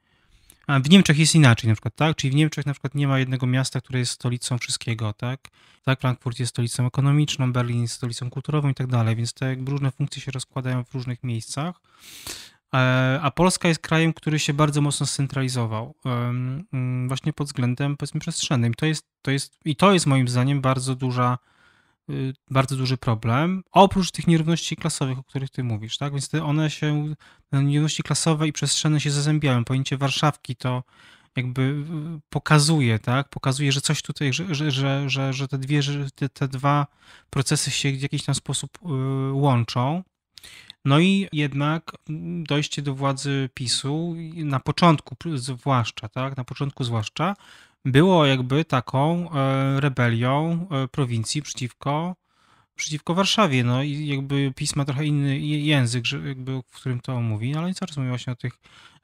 w Niemczech jest inaczej na przykład, tak? Czyli w Niemczech na przykład nie ma jednego miasta, które jest stolicą wszystkiego, tak? Tak, Frankfurt jest stolicą ekonomiczną, Berlin jest stolicą kulturową i tak dalej, więc te różne funkcje się rozkładają w różnych miejscach. E, a Polska jest krajem, który się bardzo mocno scentralizował, właśnie pod względem, powiedzmy, przestrzennym. To jest, to jest, I to jest moim zdaniem bardzo duża Y, bardzo duży problem, oprócz tych nierówności klasowych, o których ty mówisz, tak? Więc one się, nierówności klasowe i przestrzenne się zazębiają. Pojęcie Warszawki to jakby y, pokazuje, tak? Pokazuje, że coś tutaj, że, że, że, że, te, dwie, że te, te dwa procesy się w jakiś tam sposób y, łączą. No i jednak dojście do władzy PiSu na początku zwłaszcza, tak? Na początku zwłaszcza było jakby taką e, rebelią e, prowincji przeciwko, przeciwko Warszawie. No i jakby pisma trochę inny język, jakby, w którym to mówi, no ale i co mówi właśnie o tych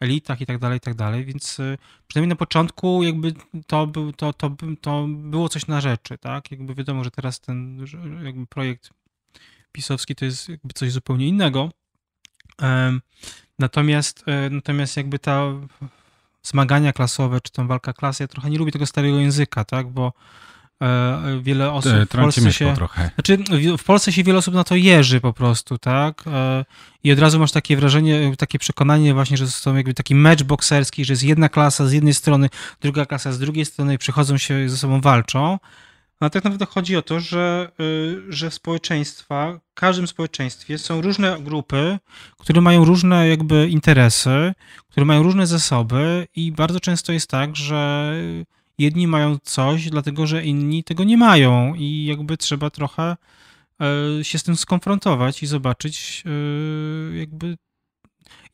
elitach i tak dalej, i tak dalej, więc e, przynajmniej na początku jakby to, to, to, to było coś na rzeczy, tak? Jakby wiadomo, że teraz ten jakby projekt pisowski to jest jakby coś zupełnie innego. Natomiast, natomiast jakby ta zmagania klasowe, czy tą walka klasy. Ja trochę nie lubię tego starego języka, tak, bo e, wiele osób w Polsce się... Trochę. Znaczy, w Polsce się wiele osób na to jeży po prostu, tak? E, I od razu masz takie wrażenie, takie przekonanie właśnie, że są jakby taki mecz bokserski, że jest jedna klasa z jednej strony, druga klasa z drugiej strony i przychodzą się ze sobą walczą. Ale no, tak naprawdę chodzi o to, że, y, że społeczeństwa, w każdym społeczeństwie są różne grupy, które mają różne jakby interesy, które mają różne zasoby i bardzo często jest tak, że jedni mają coś, dlatego że inni tego nie mają i jakby trzeba trochę y, się z tym skonfrontować i zobaczyć y, jakby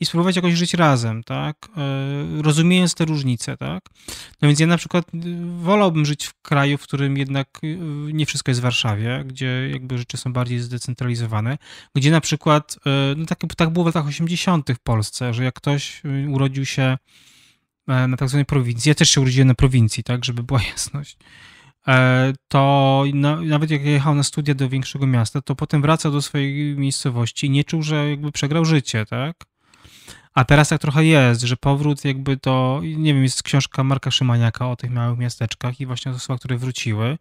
i spróbować jakoś żyć razem, tak? E, rozumiejąc te różnice, tak? No więc ja na przykład e, wolałbym żyć w kraju, w którym jednak e, nie wszystko jest w Warszawie, gdzie jakby rzeczy są bardziej zdecentralizowane, gdzie na przykład, no tak, tak było w latach 80. w Polsce, że jak ktoś urodził się na tak zwanej prowincji, ja też się urodziłem na prowincji, tak, żeby była jasność, to nawet jak jechał na studia do większego miasta, to potem wracał do swojej miejscowości i nie czuł, że jakby przegrał życie, tak? A teraz tak trochę jest, że powrót jakby to, nie wiem, jest książka Marka Szymaniaka o tych małych miasteczkach i właśnie o osobach, które wróciły.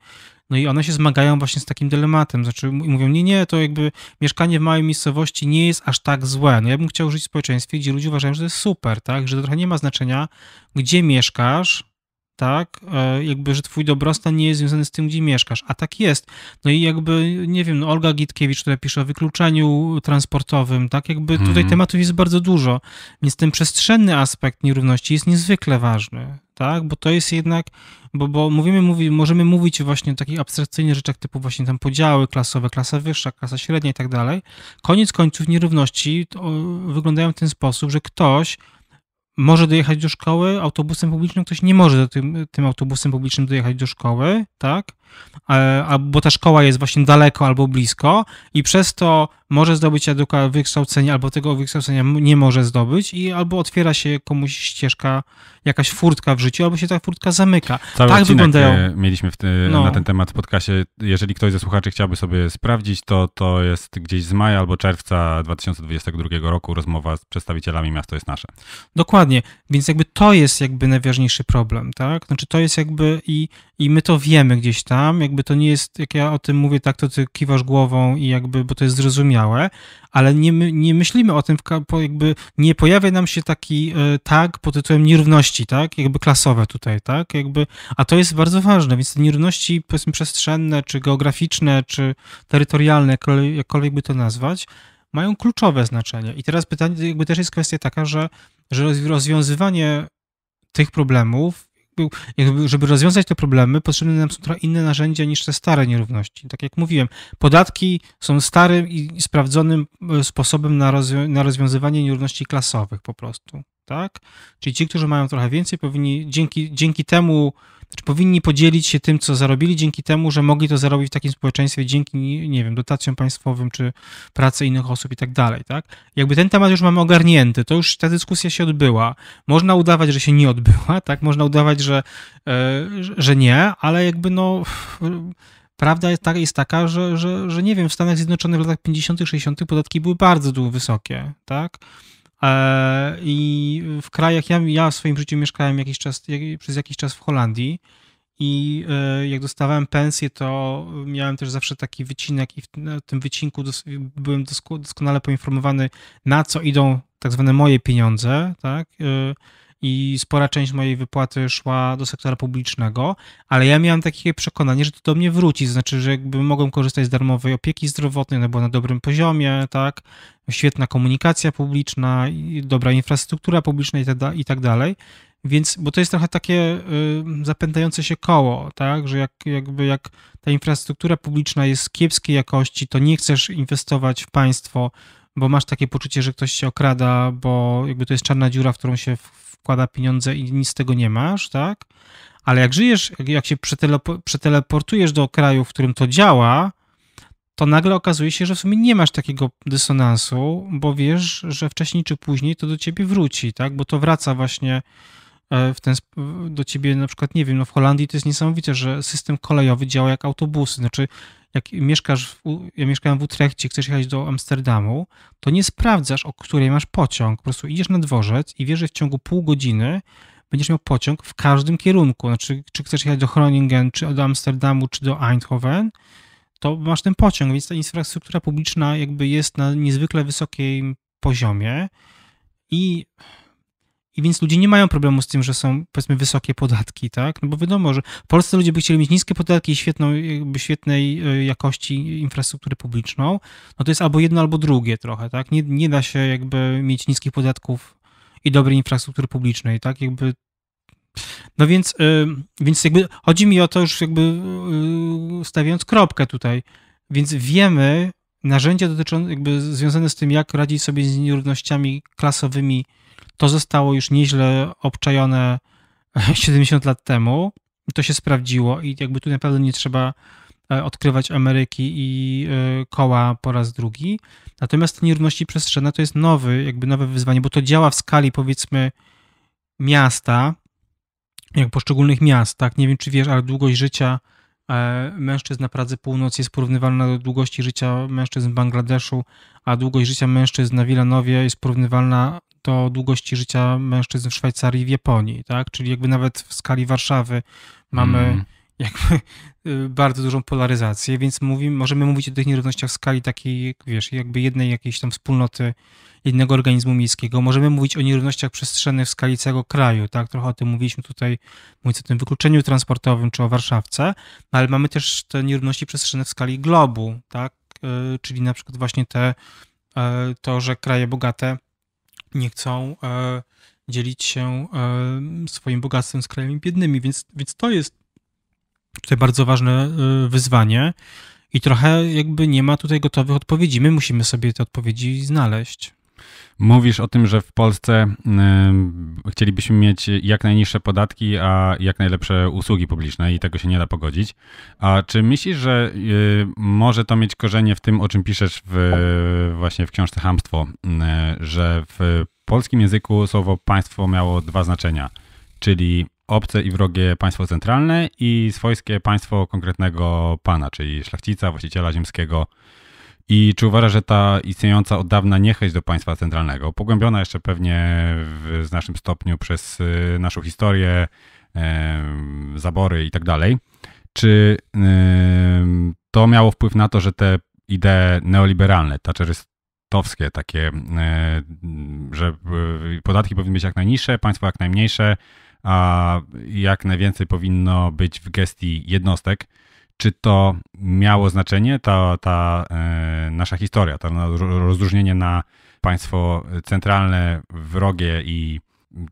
No i one się zmagają właśnie z takim dylematem. Znaczy mówią, nie, nie, to jakby mieszkanie w małej miejscowości nie jest aż tak złe. No ja bym chciał żyć w społeczeństwie, gdzie ludzie uważają, że to jest super, tak? Że to trochę nie ma znaczenia, gdzie mieszkasz, tak? E, jakby, że twój dobrostan nie jest związany z tym, gdzie mieszkasz, a tak jest. No i jakby, nie wiem, no Olga Gitkiewicz, która pisze o wykluczeniu transportowym, tak? Jakby mm -hmm. tutaj mhm. tematów jest bardzo dużo, więc ten przestrzenny aspekt nierówności jest niezwykle ważny, tak? Bo to jest jednak, bo, bo mówimy, mówi, możemy mówić właśnie o takich abstrakcyjnych rzeczach typu właśnie tam podziały klasowe, klasa wyższa, klasa średnia i tak dalej. Koniec końców nierówności to, o, wyglądają w ten sposób, że ktoś może dojechać do szkoły, autobusem publicznym ktoś nie może tym, tym autobusem publicznym dojechać do szkoły, tak? E, albo ta szkoła jest właśnie daleko albo blisko i przez to może zdobyć eduka wykształcenie, albo tego wykształcenia nie może zdobyć i albo otwiera się komuś ścieżka, jakaś furtka w życiu, albo się ta furtka zamyka. Cały tak wyglądają. E, mieliśmy te, no. na ten temat w podcastie. Jeżeli ktoś ze słuchaczy chciałby sobie sprawdzić, to to jest gdzieś z maja albo czerwca 2022 roku rozmowa z przedstawicielami Miasto jest Nasze. Dokładnie, więc jakby to jest jakby najważniejszy problem, tak? Znaczy to jest jakby i i my to wiemy gdzieś tam, jakby to nie jest, jak ja o tym mówię, tak to ty kiwasz głową i jakby, bo to jest zrozumiałe, ale nie, nie myślimy o tym, jakby nie pojawia nam się taki e, tag pod tytułem nierówności, tak, jakby klasowe tutaj, tak, jakby, a to jest bardzo ważne, więc te nierówności, powiedzmy, przestrzenne, czy geograficzne, czy terytorialne, jakkolwiek, jakkolwiek by to nazwać, mają kluczowe znaczenie. I teraz pytanie, jakby też jest kwestia taka, że, że rozwiązywanie tych problemów był, żeby rozwiązać te problemy, potrzebne nam są trochę inne narzędzia niż te stare nierówności. Tak jak mówiłem, podatki są starym i sprawdzonym e, sposobem na, rozwią na rozwiązywanie nierówności klasowych po prostu. Tak? Czyli ci, którzy mają trochę więcej, powinni dzięki, dzięki temu czy powinni podzielić się tym, co zarobili, dzięki temu, że mogli to zarobić w takim społeczeństwie dzięki, nie wiem, dotacjom państwowym czy pracy innych osób i tak dalej, tak? Jakby ten temat już mamy ogarnięty, to już ta dyskusja się odbyła. Można udawać, że się nie odbyła, tak? Można udawać, e, że, że nie, ale jakby no prawda jest, tak, jest taka, że, że, że nie wiem, w Stanach Zjednoczonych w latach 50., 60. podatki były bardzo wysokie, tak? E, I w krajach, ja, ja w swoim życiu mieszkałem jakiś czas, przez jakiś czas w Holandii i e, jak dostawałem pensję, to miałem też zawsze taki wycinek i w tym wycinku byłem doskonale poinformowany, na co idą tak zwane moje pieniądze, tak? E, i spora część mojej wypłaty szła do sektora publicznego, ale ja miałem takie przekonanie, że to do mnie wróci, znaczy, że jakby mogłem korzystać z darmowej opieki zdrowotnej, ona no była na dobrym poziomie, tak, świetna komunikacja publiczna, dobra infrastruktura publiczna i tak dalej. Więc, bo to jest trochę takie y, zapętające się koło, tak, że jak, jakby jak ta infrastruktura publiczna jest kiepskiej jakości, to nie chcesz inwestować w państwo, bo masz takie poczucie, że ktoś się okrada, bo jakby to jest czarna dziura, w którą się wkłada pieniądze i nic z tego nie masz, tak? Ale jak żyjesz, jak się przeteleportujesz do kraju, w którym to działa, to nagle okazuje się, że w sumie nie masz takiego dysonansu, bo wiesz, że wcześniej czy później to do ciebie wróci, tak? Bo to wraca właśnie e, w ten, do ciebie na przykład, nie wiem, no w Holandii to jest niesamowite, że system kolejowy działa jak autobusy, znaczy jak mieszkasz, w, ja mieszkałem w Utrechcie, chcesz jechać do Amsterdamu, to nie sprawdzasz, o której masz pociąg. Po prostu idziesz na dworzec i wiesz, że w ciągu pół godziny będziesz miał pociąg w każdym kierunku. Znaczy, czy chcesz jechać do Groningen, czy do Amsterdamu, czy do Eindhoven, to masz ten pociąg, więc ta infrastruktura publiczna jakby jest na niezwykle wysokim poziomie i i więc ludzie nie mają problemu z tym, że są powiedzmy wysokie podatki, tak? No bo wiadomo, że polscy ludzie by chcieli mieć niskie podatki i świetną, jakby świetnej e, jakości infrastrukturę publiczną. No to jest albo jedno, albo drugie trochę, tak? Nie, nie da się jakby mieć niskich podatków i dobrej infrastruktury publicznej, tak? Jakby no więc, e, więc jakby chodzi mi o to już jakby e, stawiając kropkę tutaj, więc wiemy narzędzia dotyczące, jakby związane z tym, jak radzić sobie z nierównościami klasowymi to zostało już nieźle obczajone 70 lat temu. To się sprawdziło i jakby tu naprawdę nie trzeba e, odkrywać Ameryki i e, koła po raz drugi. Natomiast nierówności przestrzenne to jest nowy, jakby nowe wyzwanie, bo to działa w skali powiedzmy miasta, jak poszczególnych miast, tak? Nie wiem, czy wiesz, ale długość życia E, mężczyzn na Pradze jest porównywalna do długości życia mężczyzn w Bangladeszu, a długość życia mężczyzn na Wilanowie jest porównywalna do długości życia mężczyzn w Szwajcarii i w Japonii, tak? Czyli jakby nawet w skali Warszawy mamy mm. jakby y, bardzo dużą polaryzację, więc mówimy, możemy mówić o tych nierównościach w skali takiej, wiesz, jakby jednej jakiejś tam wspólnoty jednego organizmu miejskiego. Możemy mówić o nierównościach przestrzennych w skali całego kraju, tak? Trochę o tym mówiliśmy tutaj, mówiąc o tym wykluczeniu transportowym czy o Warszawce, no ale mamy też te nierówności przestrzenne w skali globu, tak? E, czyli na przykład właśnie te, e, to, że kraje bogate nie chcą e, dzielić się swoim bogactwem z krajami biednymi, więc, więc to jest tutaj bardzo ważne wyzwanie i trochę jakby nie ma tutaj gotowych odpowiedzi. My musimy sobie te odpowiedzi znaleźć. Mówisz o tym, że w Polsce y, chcielibyśmy mieć jak najniższe podatki, a jak najlepsze usługi publiczne i tego się nie da pogodzić. A czy myślisz, że y, może to mieć korzenie w tym, o czym piszesz w, właśnie w książce Hamstwo, y, że w polskim języku słowo państwo miało dwa znaczenia, czyli obce i wrogie państwo centralne i swojskie państwo konkretnego pana, czyli szlachcica, właściciela ziemskiego, i czy uważa, że ta istniejąca od dawna niechęć do państwa centralnego, pogłębiona jeszcze pewnie w znacznym stopniu przez y, naszą historię, zabory i tak dalej, czy to miało wpływ na to, że te idee neoliberalne, thatcherystowskie, takie, e, że y, podatki powinny być jak najniższe, państwo jak najmniejsze, a jak najwięcej powinno być w gestii jednostek, czy to miało znaczenie, ta, ta e, nasza historia, to rozróżnienie na państwo centralne, wrogie i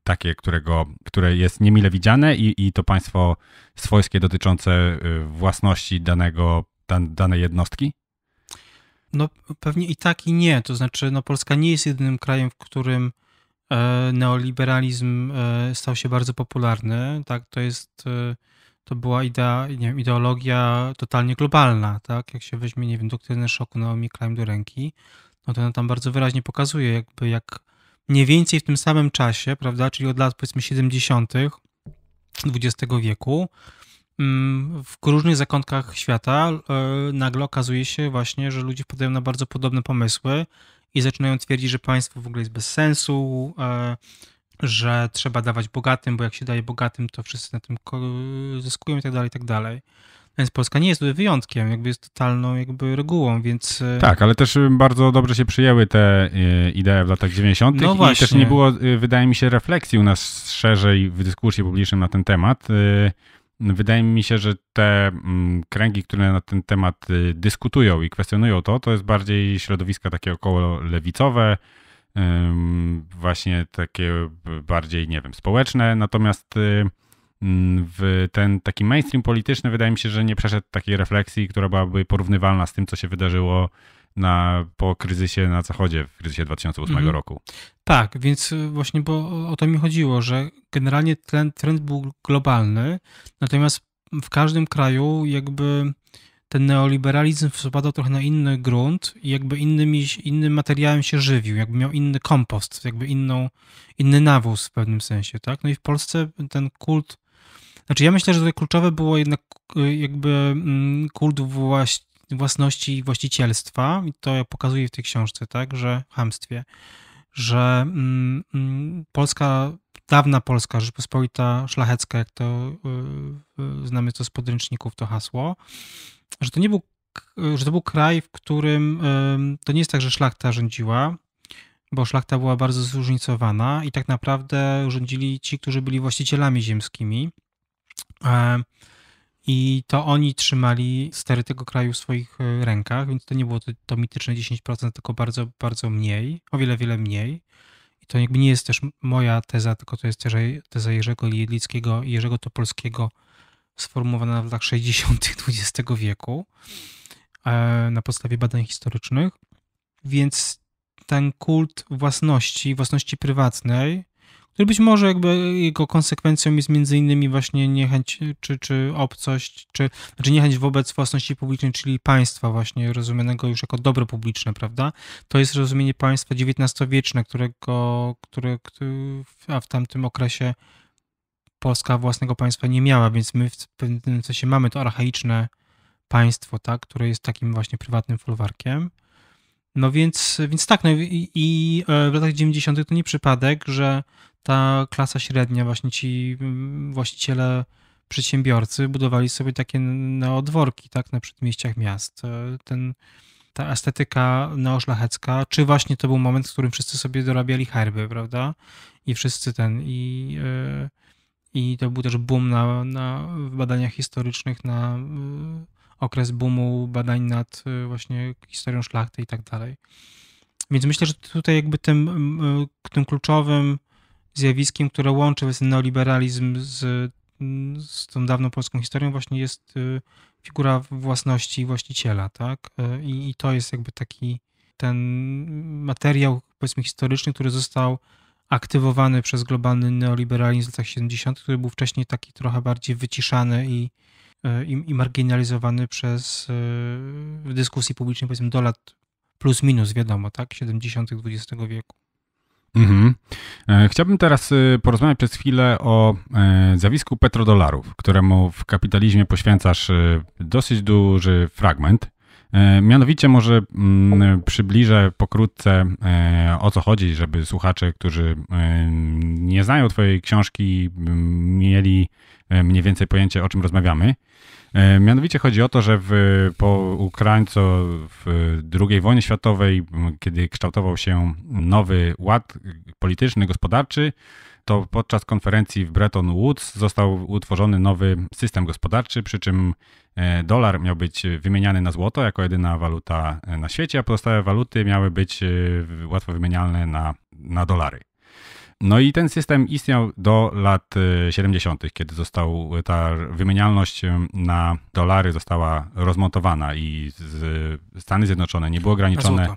takie, którego, które jest niemile widziane i, i to państwo swojskie dotyczące e, własności danego, dan, danej jednostki? No pewnie i tak i nie. To znaczy no, Polska nie jest jedynym krajem, w którym e, neoliberalizm e, stał się bardzo popularny. Tak, to jest... E, to była idea, nie wiem, ideologia totalnie globalna, tak? Jak się weźmie, nie wiem, doktrynę szoku Naomi Klein do ręki, no to ona tam bardzo wyraźnie pokazuje, jakby jak mniej więcej w tym samym czasie, prawda, czyli od lat powiedzmy 70. XX wieku, mm, w różnych zakątkach świata e, nagle okazuje się właśnie, że ludzie wpadają na bardzo podobne pomysły i zaczynają twierdzić, że państwo w ogóle jest bez sensu, e, że trzeba dawać bogatym, bo jak się daje bogatym, to wszyscy na tym zyskują i tak dalej, i tak dalej. No więc Polska nie jest tutaj wyjątkiem, jakby jest totalną jakby regułą, więc... Y, tak, ale też y, bardzo dobrze się przyjęły te y, idee w latach 90. No właśnie. i też nie było, wydaje mi się, refleksji u nas szerzej w dyskusji publicznej na ten temat. Wydaje mi się, że te mm, kręgi, które na ten temat dyskutują i kwestionują to, to jest bardziej środowiska takie około lewicowe, właśnie takie bardziej, nie wiem, społeczne. Natomiast y, mm, w ten taki mainstream polityczny wydaje mi się, że nie przeszedł takiej refleksji, która byłaby porównywalna z tym, co się wydarzyło na, po kryzysie na Zachodzie, w kryzysie 2008 mhm. roku. Tak, więc y, właśnie, bo o to mi chodziło, że generalnie trend, trend był globalny, natomiast w każdym kraju jakby ten neoliberalizm wpadał trochę na inny grunt i jakby innymi, innym materiałem się żywił, jakby miał inny kompost, jakby inną, inny nawóz w pewnym sensie, tak? No i w Polsce ten kult, znaczy ja myślę, że tutaj kluczowe było jednak y, jakby mm, kult właś, własności i właścicielstwa i to ja pokazuję w tej książce, tak, że w hamstwie, że mm, mm Polska dawna Polska, Rzeczpospolita Szlachecka, jak to y, y, znamy to z podręczników, to hasło, że to nie był, że to był kraj, w którym to nie jest tak, że szlachta rządziła, bo szlachta była bardzo zróżnicowana i tak naprawdę rządzili ci, którzy byli właścicielami ziemskimi. E, I to oni trzymali stery tego kraju w swoich y, rękach, więc to nie było to, to mityczne 10%, tylko bardzo, bardzo mniej, o wiele, wiele mniej. I to jakby nie jest też moja teza, tylko to jest teza, teza Jerzego Jedlickiego i Jerzego Topolskiego sformułowana w latach 60. XX wieku e, na podstawie badań historycznych. Więc ten kult własności, własności prywatnej, który być może jakby jego konsekwencją jest między innymi właśnie niechęć czy, czy obcość, czy znaczy niechęć wobec własności publicznej, czyli państwa właśnie rozumianego już jako dobro publiczne, prawda? To jest rozumienie państwa XIX-wieczne, którego, które, a w tamtym okresie Polska własnego państwa nie miała, więc my w pewnym sensie mamy to archaiczne państwo, tak, które jest takim właśnie prywatnym folwarkiem. No więc, więc tak, no i, i e, w latach 90. to nie przypadek, że ta klasa średnia, właśnie ci mm, właściciele, przedsiębiorcy budowali sobie takie neodworki, tak, na przedmieściach miast. E, ten, ta estetyka neoszlachecka, czy właśnie to był moment, w którym wszyscy sobie dorabiali herby, prawda? I wszyscy ten, i, e, i to był też boom na, na w badaniach historycznych, na e, okres boomu badań nad właśnie historią szlachty i tak dalej. Więc myślę, że tutaj jakby tym, tym kluczowym zjawiskiem, które łączy neoliberalizm z, z tą dawną polską historią, właśnie jest y, figura własności właściciela, tak? Y, I, i to jest jakby taki ten materiał, powiedzmy, historyczny, który został aktywowany przez globalny neoliberalizm w latach 70., który był wcześniej taki trochę bardziej wyciszany i, y, i, i marginalizowany przez w dyskusji publicznej, powiedzmy, do lat plus minus, wiadomo, tak, 70. XX wieku. Mhm. E, chciałbym teraz y, porozmawiać przez chwilę o e, zjawisku petrodolarów, któremu w kapitalizmie poświęcasz y, dosyć duży fragment. E, mianowicie może mm, przybliżę pokrótce o co chodzi, żeby słuchacze, którzy nie znają Twojej książki, mm, mieli mniej więcej pojęcie o czym rozmawiamy. E, mianowicie chodzi o to, że w, po Ukraińco w II wojnie światowej, kiedy kształtował się nowy ład polityczny, gospodarczy, to podczas konferencji w Bretton Woods został utworzony nowy system gospodarczy, przy czym e, dolar miał być wymieniany na złoto jako jedyna waluta e, na świecie, a pozostałe waluty miały być łatwo wymienialne na, na dolary. No i ten system istniał do lat 70., y, kiedy został y, ta wymienialność y, na dolary została rozmontowana i z Stany Zjednoczone nie były ograniczone.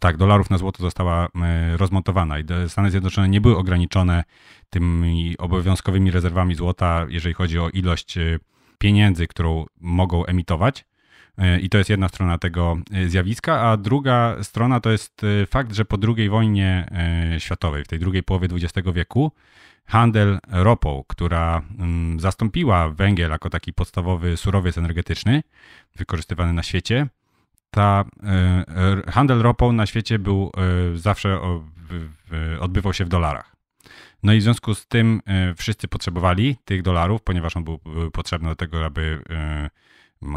Tak, dolarów na złoto została rozmontowana i Stany Zjednoczone nie były ograniczone tymi obowiązkowymi rezerwami złota, jeżeli chodzi o ilość pieniędzy, którą mogą emitować. E, I to jest jedna strona tego e, zjawiska, a druga strona to jest e, fakt, że po II wojnie światowej, w tej drugiej połowie XX wieku, handel ropą, która mm, zastąpiła węgiel jako taki podstawowy surowiec energetyczny wykorzystywany na świecie, ta handel ropą na świecie był zawsze odbywał się w dolarach. No i w związku z tym wszyscy potrzebowali tych dolarów, ponieważ on był potrzebny do tego, aby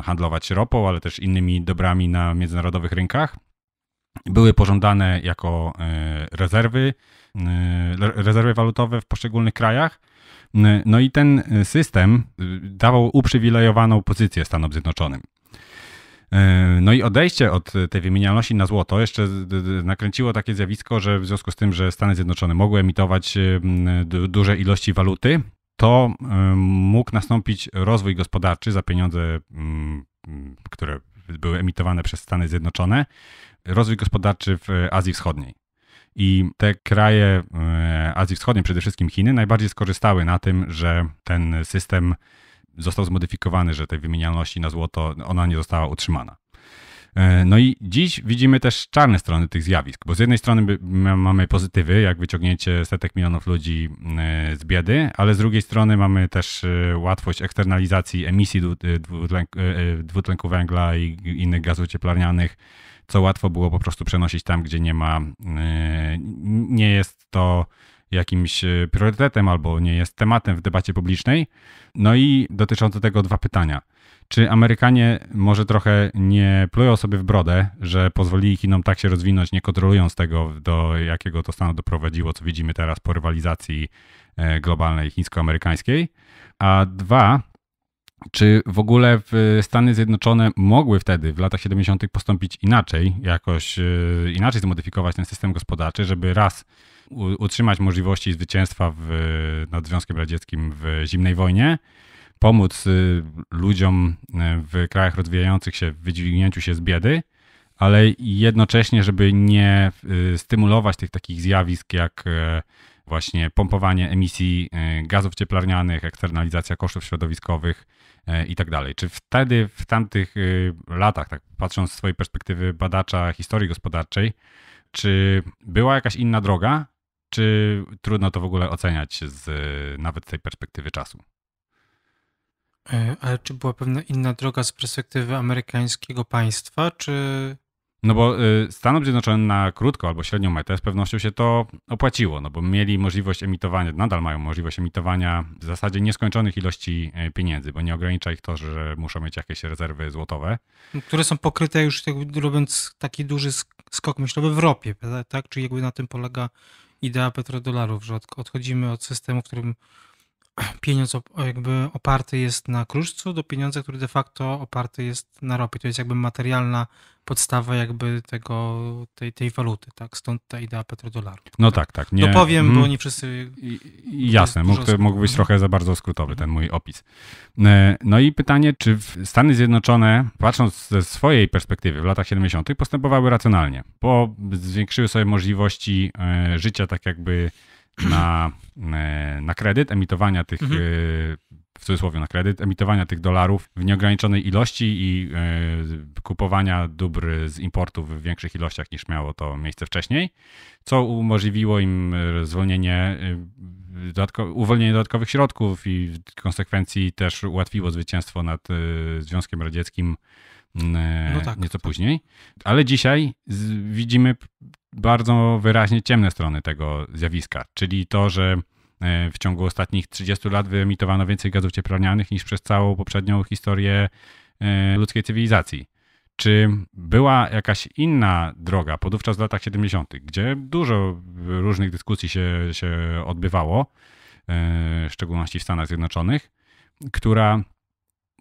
handlować ropą, ale też innymi dobrami na międzynarodowych rynkach. Były pożądane jako e, rezerwy, e, rezerwy walutowe w poszczególnych krajach. No i ten e, system dawał uprzywilejowaną pozycję Stanom Zjednoczonym. No i odejście od tej wymienialności na złoto jeszcze nakręciło takie zjawisko, że w związku z tym, że Stany Zjednoczone mogły emitować duże ilości waluty, to mógł nastąpić rozwój gospodarczy za pieniądze, mm, które były emitowane przez Stany Zjednoczone, rozwój gospodarczy w e, Azji Wschodniej. I te kraje e, Azji Wschodniej, przede wszystkim Chiny, najbardziej skorzystały na tym, że ten system został zmodyfikowany, że tej wymienialności na złoto ona nie została utrzymana. E, no i dziś widzimy też czarne strony tych zjawisk, bo z jednej strony mamy pozytywy, jak wyciągnięcie setek milionów ludzi e, z biedy, ale z drugiej strony mamy też e, łatwość eksternalizacji emisji dwutlenku węgla i innych gazów cieplarnianych, co łatwo było po prostu przenosić tam, gdzie nie ma, nie jest to jakimś priorytetem albo nie jest tematem w debacie publicznej. No i dotyczące tego dwa pytania. Czy Amerykanie może trochę nie plują sobie w brodę, że pozwolili Chinom tak się rozwinąć, nie kontrolując tego, do jakiego to stanu doprowadziło, co widzimy teraz po rywalizacji e, globalnej chińsko-amerykańskiej? A dwa, czy w ogóle w Stany Zjednoczone mogły wtedy, w latach 70., postąpić inaczej, jakoś e, inaczej zmodyfikować ten system gospodarczy, żeby raz utrzymać możliwości zwycięstwa w, nad Związkiem Radzieckim w zimnej wojnie, pomóc y, ludziom y, w krajach rozwijających się w wydźwignięciu się z biedy, ale jednocześnie, żeby nie y, stymulować tych takich zjawisk jak właśnie pompowanie emisji gazów cieplarnianych, eksternalizacja kosztów środowiskowych i tak dalej. Czy wtedy, w tamtych latach, tak patrząc z swojej perspektywy badacza historii gospodarczej, czy była jakaś inna droga, czy trudno to w ogóle oceniać z nawet tej perspektywy czasu? E, ale czy była pewna inna droga z perspektywy amerykańskiego państwa, czy. No bo y, Stanom Zjednoczonym na krótką albo średnią metę z pewnością się to opłaciło, no bo mieli możliwość emitowania, nadal mają możliwość emitowania w zasadzie nieskończonych ilości e, pieniędzy, bo nie ogranicza ich to, że muszą mieć jakieś rezerwy złotowe. No, które są pokryte już robiąc taki duży skok myślowy w ropie, tak? Czyli jakby na tym polega idea petrodolarów, że odchodzimy od systemu, w którym pieniądz jakby oparty jest na kruszcu do pieniądza, który de facto oparty jest na ropie. To jest jakby materialna podstawa jakby tego, tej, tej waluty, tak? Stąd ta idea petrodolaru. No tak, tak. Nie, Dopowiem, mm, bo mhm. nie wszyscy... jasne, mógł, mógł być trochę za bardzo skrótowy ten mhm. mój opis. E, no i pytanie, czy Stany Zjednoczone, patrząc ze swojej perspektywy w latach 70., postępowały racjonalnie, bo zwiększyły sobie możliwości e, życia tak jakby na, e, na kredyt, emitowania tych, mhm. E, w cudzysłowie na kredyt, emitowania tych dolarów w nieograniczonej ilości i e, kupowania dóbr z importu w większych ilościach niż miało to miejsce wcześniej, co umożliwiło im zwolnienie, dodatko, uwolnienie dodatkowych środków i w konsekwencji też ułatwiło zwycięstwo nad Związkiem Radzieckim Mm, e, no tak, nieco tak. później. Ale dzisiaj widzimy bardzo wyraźnie ciemne strony tego zjawiska, czyli to, że e, w ciągu ostatnich 30 lat wyemitowano więcej gazów cieplarnianych niż przez całą poprzednią historię e, ludzkiej cywilizacji. Czy była jakaś inna droga podówczas w latach 70., gdzie dużo różnych dyskusji się, się odbywało, w szczególności w Stanach Zjednoczonych, która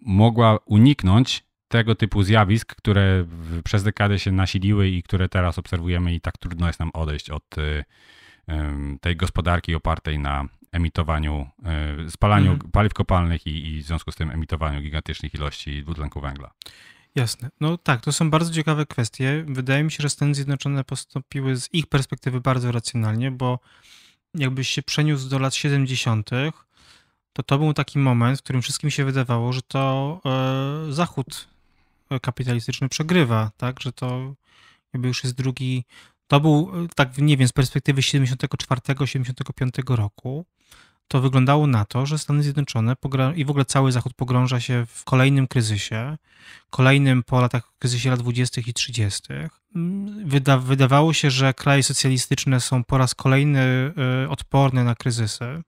mogła uniknąć tego typu zjawisk, które przez dekadę się nasiliły i które teraz obserwujemy, i tak trudno jest nam odejść od y, tej gospodarki opartej na emitowaniu, y, spalaniu mhm. paliw kopalnych i, i w związku z tym emitowaniu gigantycznych ilości dwutlenku węgla. Jasne. No tak, to są bardzo ciekawe kwestie. Wydaje mi się, że Stany Zjednoczone postąpiły z ich perspektywy bardzo racjonalnie, bo jakbyś się przeniósł do lat 70., to to był taki moment, w którym wszystkim się wydawało, że to e, Zachód kapitalistyczny przegrywa, tak? Że to jakby już jest drugi. To był, tak nie wiem, z perspektywy 74-75 roku, to wyglądało na to, że Stany Zjednoczone i w ogóle cały Zachód pogrąża się w kolejnym kryzysie, kolejnym po latach kryzysie lat 20. i 30. Wyda wydawało się, że kraje socjalistyczne są po raz kolejny y, odporne na kryzysy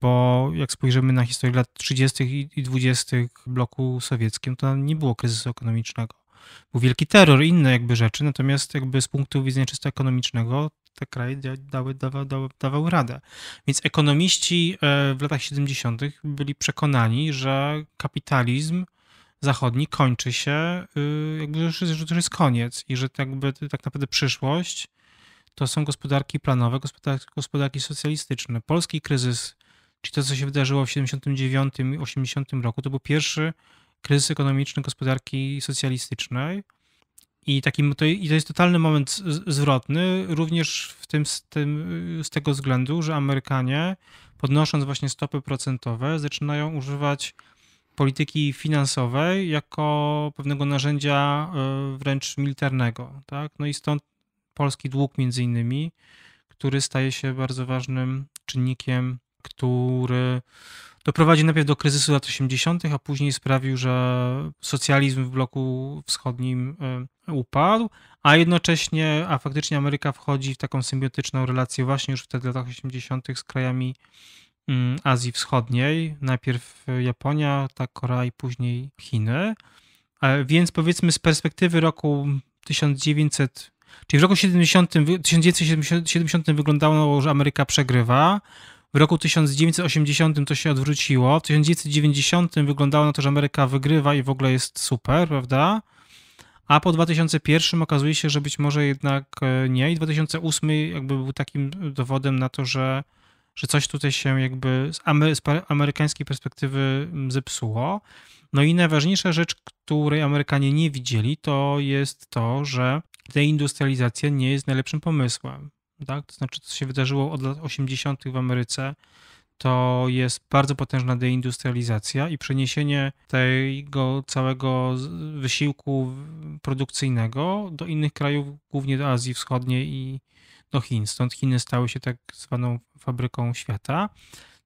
bo jak spojrzymy na historię lat 30. i 20. bloku sowieckim, to nie było kryzysu ekonomicznego. Był wielki terror i inne jakby rzeczy, natomiast jakby z punktu widzenia czysto ekonomicznego te kraje dały, dawały radę. Więc ekonomiści e, w latach 70. byli przekonani, że kapitalizm zachodni kończy się, y, jakby, że to jest koniec i że jakby, tak naprawdę przyszłość to są gospodarki planowe, gospodarki, gospodarki socjalistyczne. Polski kryzys Czyli to, co się wydarzyło w 79 i 80 roku, to był pierwszy kryzys ekonomiczny gospodarki socjalistycznej. I, taki to, I to jest totalny moment zwrotny, również w tym, z, tym, z tego względu, że Amerykanie, podnosząc właśnie stopy procentowe, zaczynają używać polityki finansowej jako pewnego narzędzia e, wręcz militarnego. Tak? No i stąd polski dług, między innymi, który staje się bardzo ważnym czynnikiem który doprowadzi najpierw do kryzysu lat 80., a później sprawił, że socjalizm w bloku wschodnim e, upadł, a jednocześnie, a faktycznie Ameryka wchodzi w taką symbiotyczną relację właśnie już wtedy w latach 80. z krajami mm, Azji Wschodniej. Najpierw e, Japonia, ta Korea później Chiny. E, więc powiedzmy z perspektywy roku 1900, czyli w roku 70, 1970 wyglądało, że Ameryka przegrywa, w roku 1980 to się odwróciło. W 1990 wyglądało na to, że Ameryka wygrywa i w ogóle jest super, prawda? A po 2001 okazuje się, że być może jednak e, nie. I 2008 jakby był takim dowodem na to, że, że coś tutaj się jakby z, amery z amerykańskiej perspektywy mm, zepsuło. No i najważniejsza rzecz, której Amerykanie nie widzieli, to jest to, że deindustrializacja nie jest najlepszym pomysłem tak? To znaczy, co się wydarzyło od lat 80. w Ameryce, to jest bardzo potężna deindustrializacja i przeniesienie tego całego wysiłku produkcyjnego do innych krajów, głównie do Azji Wschodniej i do Chin. Stąd Chiny stały się tak zwaną fabryką świata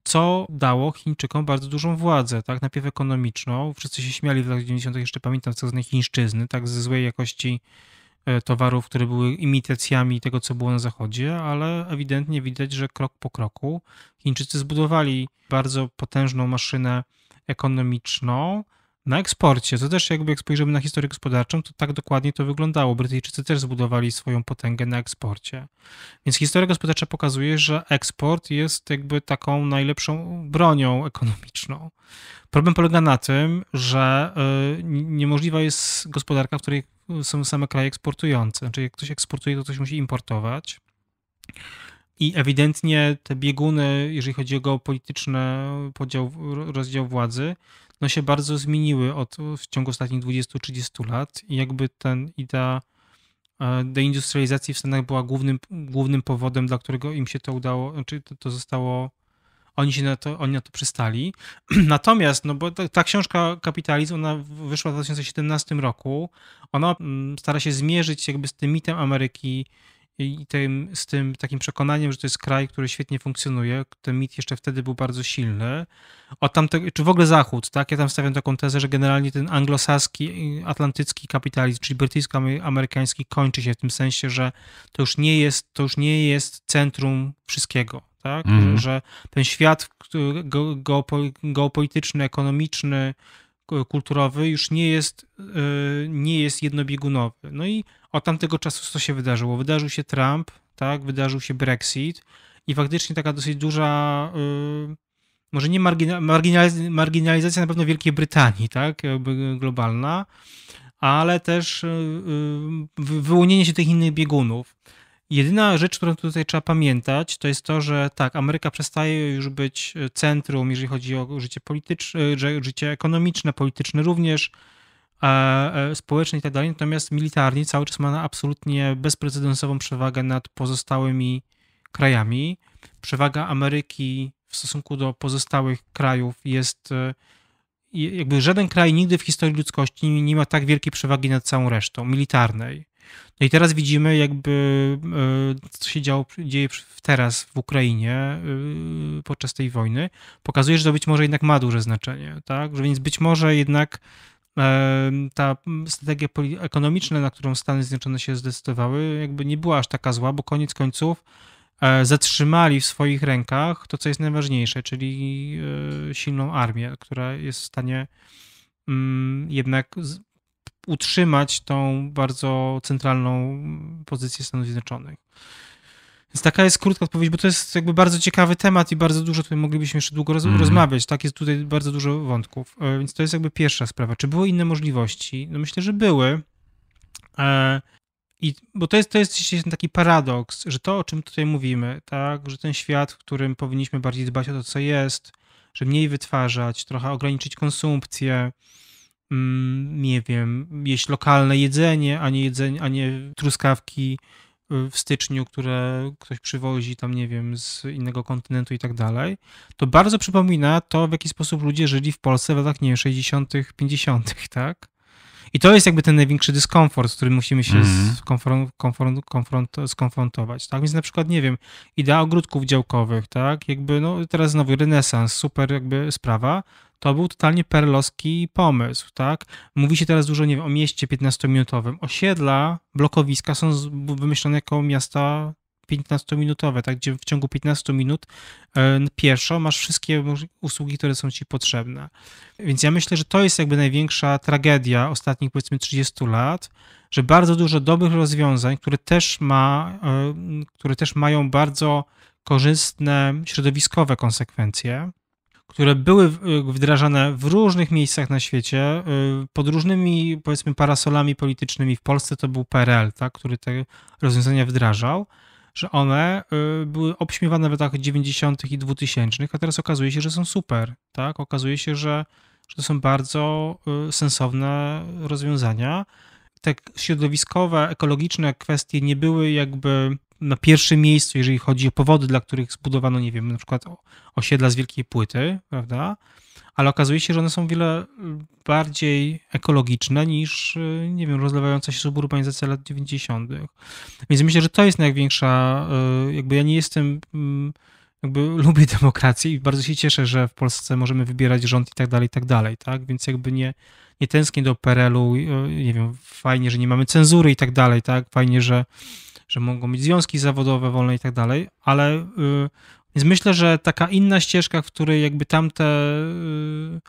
co dało Chińczykom bardzo dużą władzę, tak, najpierw ekonomiczną. Wszyscy się śmiali w latach 90., jeszcze pamiętam, co z chińszczyzny, tak, ze złej jakości E, towarów, które były imitacjami tego, co było na zachodzie, ale ewidentnie widać, że krok po kroku Chińczycy zbudowali bardzo potężną maszynę ekonomiczną, na eksporcie, to też jakby jak spojrzymy na historię gospodarczą, to tak dokładnie to wyglądało. Brytyjczycy też zbudowali swoją potęgę na eksporcie. Więc historia gospodarcza pokazuje, że eksport jest jakby taką najlepszą bronią ekonomiczną. Problem polega na tym, że y, niemożliwa jest gospodarka, w której są same kraje eksportujące. Znaczy jak ktoś eksportuje, to ktoś musi importować. I ewidentnie te bieguny, jeżeli chodzi o geopolityczny podział, rozdział władzy, no się bardzo zmieniły od, w ciągu ostatnich 20-30 lat i jakby ten idea deindustrializacji w Stanach była głównym, głównym powodem, dla którego im się to udało, czy znaczy, to, to zostało, oni się na to, oni na to przystali. Natomiast, no bo ta, ta książka Kapitalizm, ona wyszła w 2017 roku, ona mm, stara się zmierzyć jakby z tym mitem Ameryki i tym, z tym takim przekonaniem, że to jest kraj, który świetnie funkcjonuje. Ten mit jeszcze wtedy był bardzo silny. O tamte, czy w ogóle Zachód, tak? Ja tam stawiam taką tezę, że generalnie ten anglosaski, y, atlantycki kapitalizm, czyli brytyjsko-amerykański kończy się w tym sensie, że to już nie jest, to już nie jest centrum wszystkiego. Tak? Mm. Że, że ten świat geopolityczny, ekonomiczny, E, kulturowy już nie jest, e, nie jest jednobiegunowy. No i od tamtego czasu co się wydarzyło? Wydarzył się Trump, tak, wydarzył się Brexit i faktycznie taka dosyć duża, e, może nie marginalizacja na pewno Wielkiej Brytanii, tak, jakby globalna, ale też wyłonienie się tych innych biegunów. Jedyna rzecz, którą tutaj trzeba pamiętać, to jest to, że tak, Ameryka przestaje już być e, centrum, jeżeli chodzi o życie polityczne, życie ekonomiczne, polityczne również, e, e, społeczne i tak dalej, natomiast militarnie cały czas ma absolutnie bezprecedensową przewagę nad pozostałymi krajami. Przewaga Ameryki w stosunku do pozostałych krajów jest jakby żaden kraj nigdy w historii ludzkości nie ma tak wielkiej przewagi nad całą resztą militarnej. No i teraz widzimy jakby, e, co się działo, dzieje teraz w Ukrainie e, podczas tej wojny. Pokazuje, że to być może jednak ma duże znaczenie, tak? Że więc być może jednak e, ta strategia ekonomiczna, na którą Stany Zjednoczone się zdecydowały, jakby nie była aż taka zła, bo koniec końców zatrzymali w swoich rękach to, co jest najważniejsze, czyli silną armię, która jest w stanie mm, jednak utrzymać tą bardzo centralną pozycję Stanów Zjednoczonych. Więc taka jest krótka odpowiedź, bo to jest jakby bardzo ciekawy temat i bardzo dużo tutaj moglibyśmy jeszcze długo roz mm. rozmawiać. Tak, jest tutaj bardzo dużo wątków. E, więc to jest jakby pierwsza sprawa. Czy były inne możliwości? No myślę, że były. E i, bo to jest, to jest taki paradoks, że to, o czym tutaj mówimy, tak, że ten świat, w którym powinniśmy bardziej dbać o to, co jest, że mniej wytwarzać, trochę ograniczyć konsumpcję, Mm, nie wiem, jeść lokalne jedzenie, a nie, jedzenie, a nie truskawki y, w styczniu, które ktoś przywozi tam, nie wiem, z innego kontynentu i tak dalej, to bardzo przypomina to, w jaki sposób ludzie żyli w Polsce w latach, nie wiem, 60., 50., tak? I to jest jakby ten największy dyskomfort, z którym musimy się mm. skonfrontować, tak? Więc na przykład, nie wiem, idea ogródków działkowych, tak? Jakby, no, teraz znowu renesans, super jakby sprawa, to był totalnie perlowski pomysł, tak? Mówi się teraz dużo, nie wiem, o mieście 15-minutowym. Osiedla, blokowiska są wymyślone jako miasta 15-minutowe, tak? Gdzie w ciągu 15 minut y, pieszo masz wszystkie usługi, które są ci potrzebne. Więc ja myślę, że to jest jakby największa tragedia ostatnich powiedzmy 30 lat, że bardzo dużo dobrych rozwiązań, które też, ma, y, które też mają bardzo korzystne środowiskowe konsekwencje, które były y, wdrażane w różnych miejscach na świecie, y, pod różnymi, powiedzmy, parasolami politycznymi. W Polsce to był PRL, tak, który te rozwiązania wdrażał, że one y, były obśmiewane w latach 90. i 2000., a teraz okazuje się, że są super. Tak? Okazuje się, że, że to są bardzo sensowne rozwiązania. Te środowiskowe, ekologiczne kwestie nie były jakby na pierwszym miejscu, jeżeli chodzi o powody, dla których zbudowano, nie wiem, na przykład osiedla z wielkiej płyty, prawda? Ale okazuje się, że one są wiele bardziej ekologiczne niż, y, nie wiem, rozlewająca się suburbanizacja lat 90. Więc myślę, że to jest największa, y, jakby ja nie jestem, mm, jakby lubię demokrację i bardzo się cieszę, że w Polsce możemy wybierać rząd i tak dalej, i tak dalej, tak? Więc jakby nie, nie tęsknię do PRL-u, y, nie wiem, fajnie, że nie mamy cenzury i tak dalej, tak? Fajnie, że że mogą mieć związki zawodowe wolne i tak dalej, ale yy, więc myślę, że taka inna ścieżka, w której jakby tamte yy,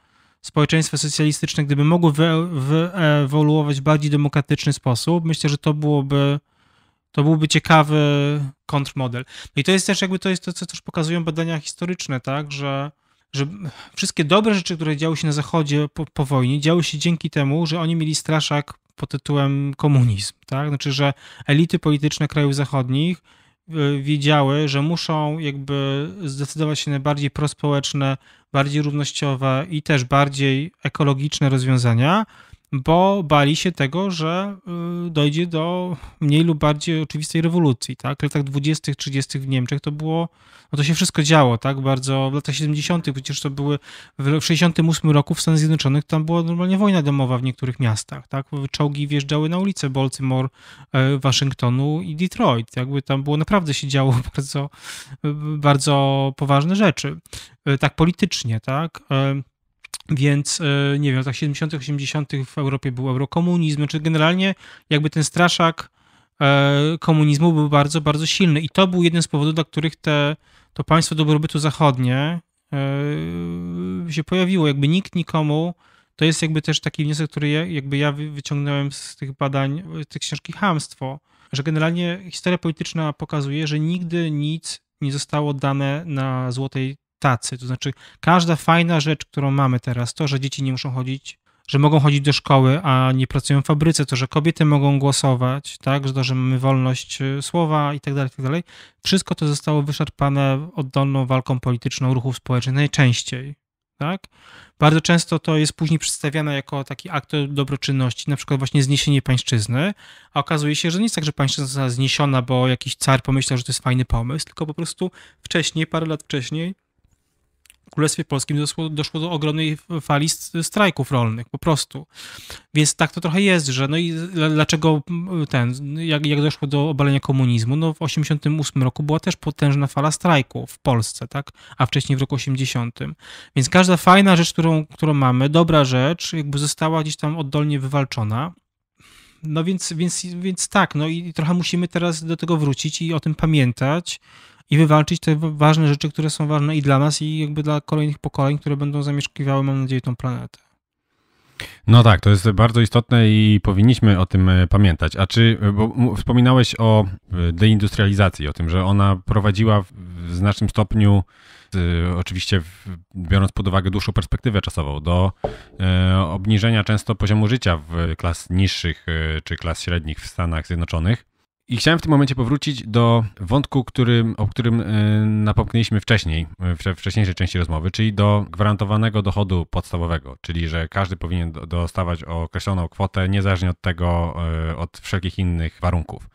społeczeństwa socjalistyczne, gdyby mogły wy, wyewoluować w bardziej demokratyczny sposób, myślę, że to byłoby to byłby ciekawy kontrmodel. No i to jest też jakby to jest to, co też pokazują badania historyczne, tak, że, że wszystkie dobre rzeczy, które działy się na Zachodzie po, po wojnie, działy się dzięki temu, że oni mieli straszak pod tytułem komunizm. Tak? Znaczy, że elity polityczne krajów zachodnich e, wiedziały, że muszą jakby zdecydować się na bardziej prospołeczne, bardziej równościowe i też bardziej ekologiczne rozwiązania, bo bali się tego, że y, dojdzie do mniej lub bardziej oczywistej rewolucji. Tak? W latach 20., 30. w Niemczech to było, no to się wszystko działo, tak? Bardzo w latach 70., przecież to były w 68 roku w Stanach Zjednoczonych tam była normalnie wojna domowa w niektórych miastach, tak? Czołgi wjeżdżały na ulice Baltimore, e, Waszyngtonu i Detroit. Jakby tam było naprawdę się działo bardzo, e, bardzo poważne rzeczy. E, tak politycznie, tak? Więc e, nie wiem, w latach 70., 80. w Europie był eurokomunizm, czy znaczy, generalnie jakby ten straszak e, komunizmu był bardzo, bardzo silny. I to był jeden z powodów, dla których te, to państwo dobrobytu zachodnie e, się pojawiło. Jakby nikt nikomu, to jest jakby też taki wniosek, który ja, jakby ja wyciągnąłem z tych badań, z tych książki Hamstwo, że generalnie historia polityczna pokazuje, że nigdy nic nie zostało dane na złotej tacy. To znaczy, każda fajna rzecz, którą mamy teraz, to, że dzieci nie muszą chodzić, że mogą chodzić do szkoły, a nie pracują w fabryce, to, że kobiety mogą głosować, tak, że to, że mamy wolność y, słowa i tak dalej, tak dalej. Wszystko to zostało wyszarpane oddolną walką polityczną ruchów społecznych najczęściej. Tak? Bardzo często to jest później przedstawiane jako taki akt dobroczynności, na przykład właśnie zniesienie pańszczyzny, a okazuje się, że nie jest tak, że pańszczyzna została zniesiona, bo jakiś car pomyślał, że to jest fajny pomysł, tylko po prostu wcześniej, parę lat wcześniej Królestwie Polskim doszło, doszło do ogromnej fali strajków rolnych, po prostu. Więc tak to trochę jest, że no i dlaczego ten, jak, jak doszło do obalenia komunizmu, no w 1988 roku była też potężna fala strajków w Polsce, tak, a wcześniej w roku 80. Więc każda fajna rzecz, którą, którą mamy, dobra rzecz, jakby została gdzieś tam oddolnie wywalczona, no więc, więc, więc tak, no i trochę musimy teraz do tego wrócić i o tym pamiętać, i wywalczyć te ważne rzeczy, które są ważne i dla nas, i jakby dla kolejnych pokoleń, które będą zamieszkiwały, mam nadzieję, tą planetę. No tak, to jest bardzo istotne i powinniśmy o tym e, pamiętać. A czy, e, bo wspominałeś o e, deindustrializacji, o tym, że ona prowadziła w znacznym stopniu, oczywiście biorąc pod uwagę dłuższą perspektywę czasową, do obniżenia często poziomu życia w klas niższych czy klas średnich w Stanach Zjednoczonych. I chciałem w tym momencie powrócić do wątku, którym, o którym e, napomknęliśmy wcześniej, e, w wcześniejszej części rozmowy, czyli do gwarantowanego dochodu podstawowego, czyli że każdy powinien dostawać określoną kwotę niezależnie od tego, e, od wszelkich innych warunków.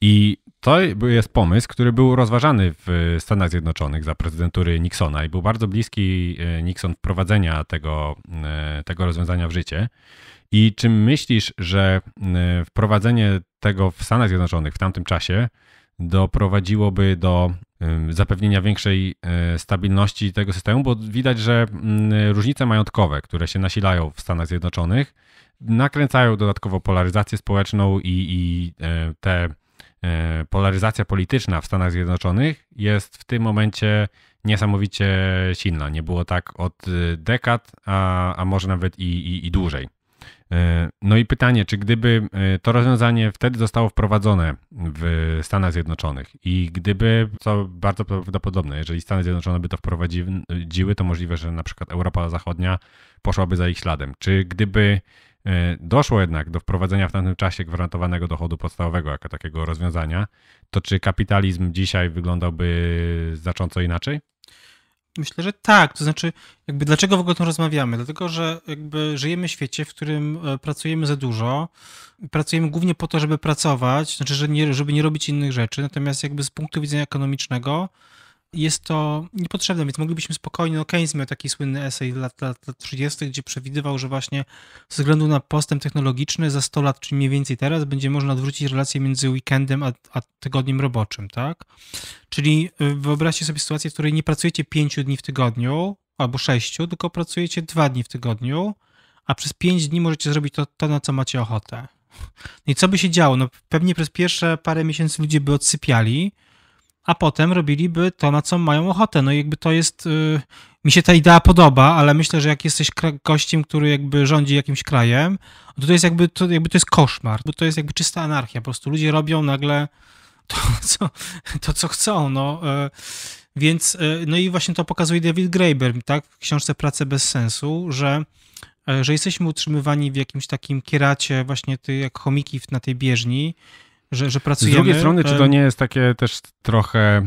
I to jest pomysł, który był rozważany w Stanach Zjednoczonych za prezydentury Nixona i był bardzo bliski e, Nixon wprowadzenia tego, e, tego rozwiązania w życie. I czy myślisz, że e, wprowadzenie tego w Stanach Zjednoczonych w tamtym czasie doprowadziłoby do zapewnienia większej stabilności tego systemu, bo widać, że mm, różnice majątkowe, które się nasilają w Stanach Zjednoczonych, nakręcają dodatkowo polaryzację społeczną i, i te E, polaryzacja polityczna w Stanach Zjednoczonych jest w tym momencie niesamowicie silna. Nie było tak od e, dekad, a, a może nawet i, i, i dłużej. E, no i pytanie, czy gdyby to rozwiązanie wtedy zostało wprowadzone w Stanach Zjednoczonych i gdyby, co bardzo prawdopodobne, jeżeli Stany Zjednoczone by to wprowadziły, to możliwe, że na przykład Europa Zachodnia poszłaby za ich śladem. Czy gdyby E, doszło jednak do wprowadzenia w tamtym czasie gwarantowanego dochodu podstawowego jako takiego rozwiązania, to czy kapitalizm dzisiaj wyglądałby znacząco inaczej? Myślę, że tak. To znaczy, jakby dlaczego w ogóle o tym rozmawiamy? Dlatego, że jakby żyjemy w świecie, w którym e, pracujemy za dużo. Pracujemy głównie po to, żeby pracować, znaczy, nie, żeby nie robić innych rzeczy. Natomiast jakby z punktu widzenia ekonomicznego, jest to niepotrzebne, więc moglibyśmy spokojnie, no Keynes miał taki słynny esej lat, lat, lat 30., gdzie przewidywał, że właśnie ze względu na postęp technologiczny za 100 lat, czy mniej więcej teraz, będzie można odwrócić relację między weekendem a, a tygodniem roboczym, tak? Czyli y, wyobraźcie sobie sytuację, w której nie pracujecie 5 dni w tygodniu albo 6, tylko pracujecie 2 dni w tygodniu, a przez 5 dni możecie zrobić to, to na co macie ochotę. No i co by się działo? No pewnie przez pierwsze parę miesięcy ludzie by odsypiali, a potem robiliby to, na co mają ochotę. No jakby to jest, yy, mi się ta idea podoba, ale myślę, że jak jesteś gościem, który jakby rządzi jakimś krajem, to, to jest jakby to, jakby to jest koszmar, bo to jest jakby czysta anarchia. Po prostu ludzie robią nagle to, co, to, co chcą, no. Yy, więc, y, no i właśnie to pokazuje David Graeber, tak, w książce Prace bez sensu, że y, że jesteśmy utrzymywani w jakimś takim kieracie, właśnie ty, jak chomiki na tej bieżni, że, że pracujemy. Z drugiej strony, czy to nie jest takie też trochę,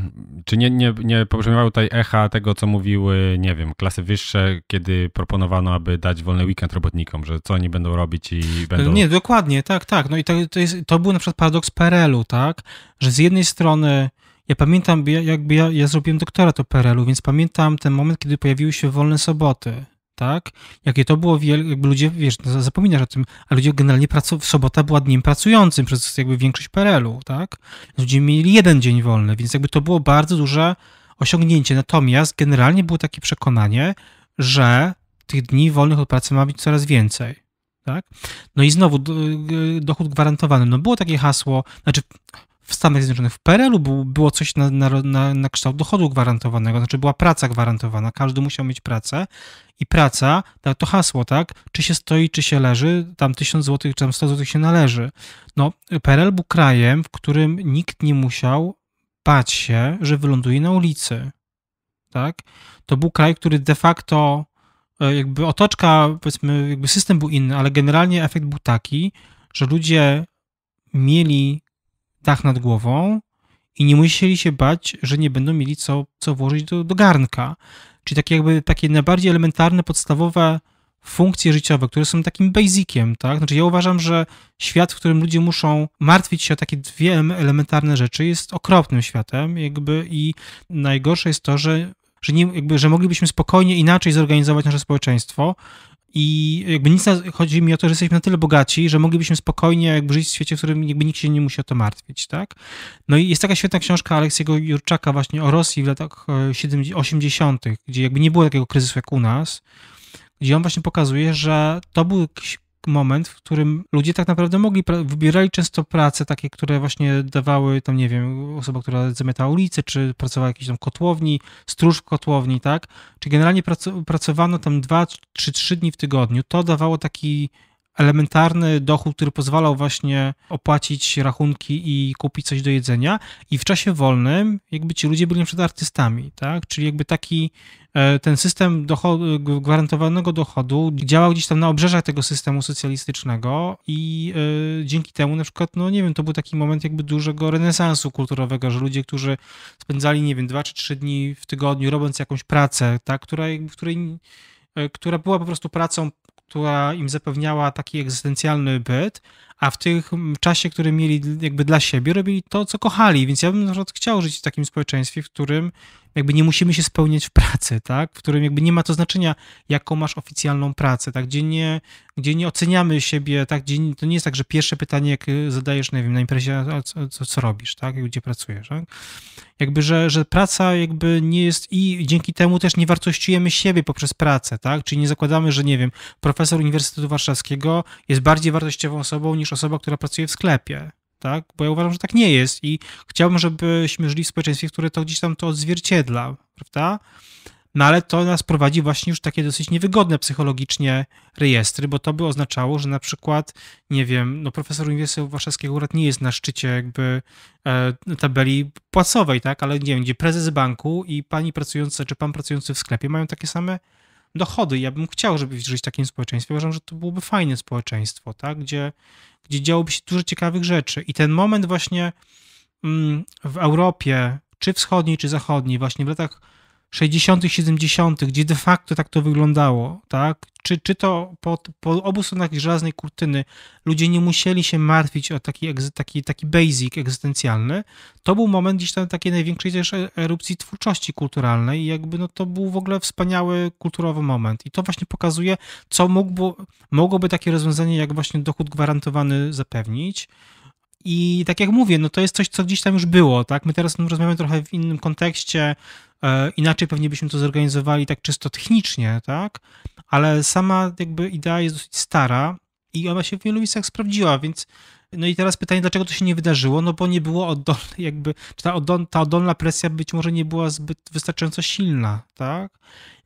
czy nie, nie, nie pobrzmiewały tutaj echa tego, co mówiły, nie wiem, klasy wyższe, kiedy proponowano, aby dać wolny weekend robotnikom, że co oni będą robić i będą... Nie, dokładnie, tak, tak. No i to, to, jest, to był na przykład paradoks PRL-u, tak, że z jednej strony... Ja pamiętam, jakby ja, ja zrobiłem doktorat o PRL-u, więc pamiętam ten moment, kiedy pojawiły się wolne soboty tak? Jakie to było, jakby ludzie, wiesz, no, zapominasz o tym, a ludzie generalnie pracowali, sobota była dniem pracującym przez jakby większość PRL-u, tak? Ludzie mieli jeden dzień wolny, więc jakby to było bardzo duże osiągnięcie. Natomiast generalnie było takie przekonanie, że tych dni wolnych od pracy ma być coraz więcej. Tak? No i znowu dochód gwarantowany. No było takie hasło, znaczy w Stanach Zjednoczonych, w PRL-u było coś na, na, na, na kształt dochodu gwarantowanego, znaczy była praca gwarantowana, każdy musiał mieć pracę i praca, to hasło, tak, czy się stoi, czy się leży, tam 1000 zł, czy tam 100 zł się należy. No, PRL był krajem, w którym nikt nie musiał bać się, że wyląduje na ulicy, tak. To był kraj, który de facto e, jakby otoczka, powiedzmy, jakby system był inny, ale generalnie efekt był taki, że ludzie mieli dach nad głową i nie musieli się bać, że nie będą mieli co, co włożyć do, do garnka. Czyli takie jakby takie najbardziej elementarne, podstawowe funkcje życiowe, które są takim basiciem, tak? Znaczy ja uważam, że świat, w którym ludzie muszą martwić się o takie dwie elementarne rzeczy jest okropnym światem jakby i najgorsze jest to, że że, nie, jakby, że moglibyśmy spokojnie inaczej zorganizować nasze społeczeństwo, i jakby nic, na, chodzi mi o to, że jesteśmy na tyle bogaci, że moglibyśmy spokojnie jakby żyć w świecie, w którym jakby nikt się nie musi o to martwić, tak? No i jest taka świetna książka Aleksiego Jurczaka właśnie o Rosji w latach 70, e, 80., gdzie jakby nie było takiego kryzysu jak u nas, gdzie on właśnie pokazuje, że to był moment, w którym ludzie tak naprawdę mogli, wybierali często prace takie, które właśnie dawały, tam nie wiem, osoba, która zamiatała ulicy, czy pracowała w jakiejś tam kotłowni, stróż w kotłowni, tak? Czy generalnie pracowano tam dwa trzy trzy dni w tygodniu. To dawało taki elementarny dochód, który pozwalał właśnie opłacić rachunki i kupić coś do jedzenia i w czasie wolnym jakby ci ludzie byli na przykład artystami, tak? Czyli jakby taki e, ten system gwarantowanego dochodu działał gdzieś tam na obrzeżach tego systemu socjalistycznego i yy, dzięki temu na przykład, no nie wiem, to był taki moment jakby dużego renesansu kulturowego, że ludzie, którzy spędzali, nie wiem, dwa czy trzy dni w tygodniu robiąc jakąś pracę, tak? Która, w której e, która była po prostu pracą która im zapewniała taki egzystencjalny byt, a w tym czasie, który mieli jakby dla siebie, robili to, co kochali. Więc ja bym na przykład chciał żyć w takim społeczeństwie, w którym jakby nie musimy się spełniać w pracy, tak? W którym jakby nie ma to znaczenia, jaką masz oficjalną pracę, tak? Gdzie nie, gdzie nie oceniamy siebie, tak? Gdzie nie, to nie jest tak, że pierwsze pytanie, jak y, zadajesz, nie wiem, na imprezie, co, co, co robisz, tak? Gdzie pracujesz, tak? Jakby, że, że praca jakby nie jest i dzięki temu też nie wartościujemy siebie poprzez pracę, tak? Czyli nie zakładamy, że, nie wiem, profesor Uniwersytetu Warszawskiego jest bardziej wartościową osobą niż osoba, która pracuje w sklepie, tak? Bo ja uważam, że tak nie jest i chciałbym, żebyśmy żyli w społeczeństwie, które to gdzieś tam to odzwierciedla, prawda? No ale to nas prowadzi właśnie już takie dosyć niewygodne psychologicznie rejestry, bo to by oznaczało, że na przykład, nie wiem, no profesor Uniwersytetu Warszawskiego akurat nie jest na szczycie jakby e, tabeli płacowej, tak, ale nie wiem, gdzie prezes banku i pani pracująca, czy pan pracujący w sklepie mają takie same dochody. Ja bym chciał, żeby żyć w takim społeczeństwie. Uważam, że to byłoby fajne społeczeństwo, tak? gdzie, gdzie działoby się dużo ciekawych rzeczy. I ten moment właśnie mm, w Europie, czy wschodniej, czy zachodniej, właśnie w latach 60., 70., gdzie de facto tak to wyglądało, tak? Czy, czy to po, po obu stronach żelaznej kurtyny ludzie nie musieli się martwić o taki, taki, taki basic egzystencjalny, to był moment gdzieś tam takiej największej też e, erupcji twórczości kulturalnej i jakby no to był w ogóle wspaniały kulturowy moment. I to właśnie pokazuje, co mógłby, mogłoby takie rozwiązanie jak właśnie dochód gwarantowany zapewnić. I tak jak mówię, no to jest coś, co gdzieś tam już było, tak? My teraz rozmawiamy trochę w innym kontekście, E, inaczej pewnie byśmy to zorganizowali tak czysto technicznie, tak? Ale sama jakby idea jest dosyć stara i ona się w wielu miejscach sprawdziła, więc no i teraz pytanie, dlaczego to się nie wydarzyło? No bo nie było oddolnej, jakby, czy ta, oddol, ta oddolna presja być może nie była zbyt wystarczająco silna, tak?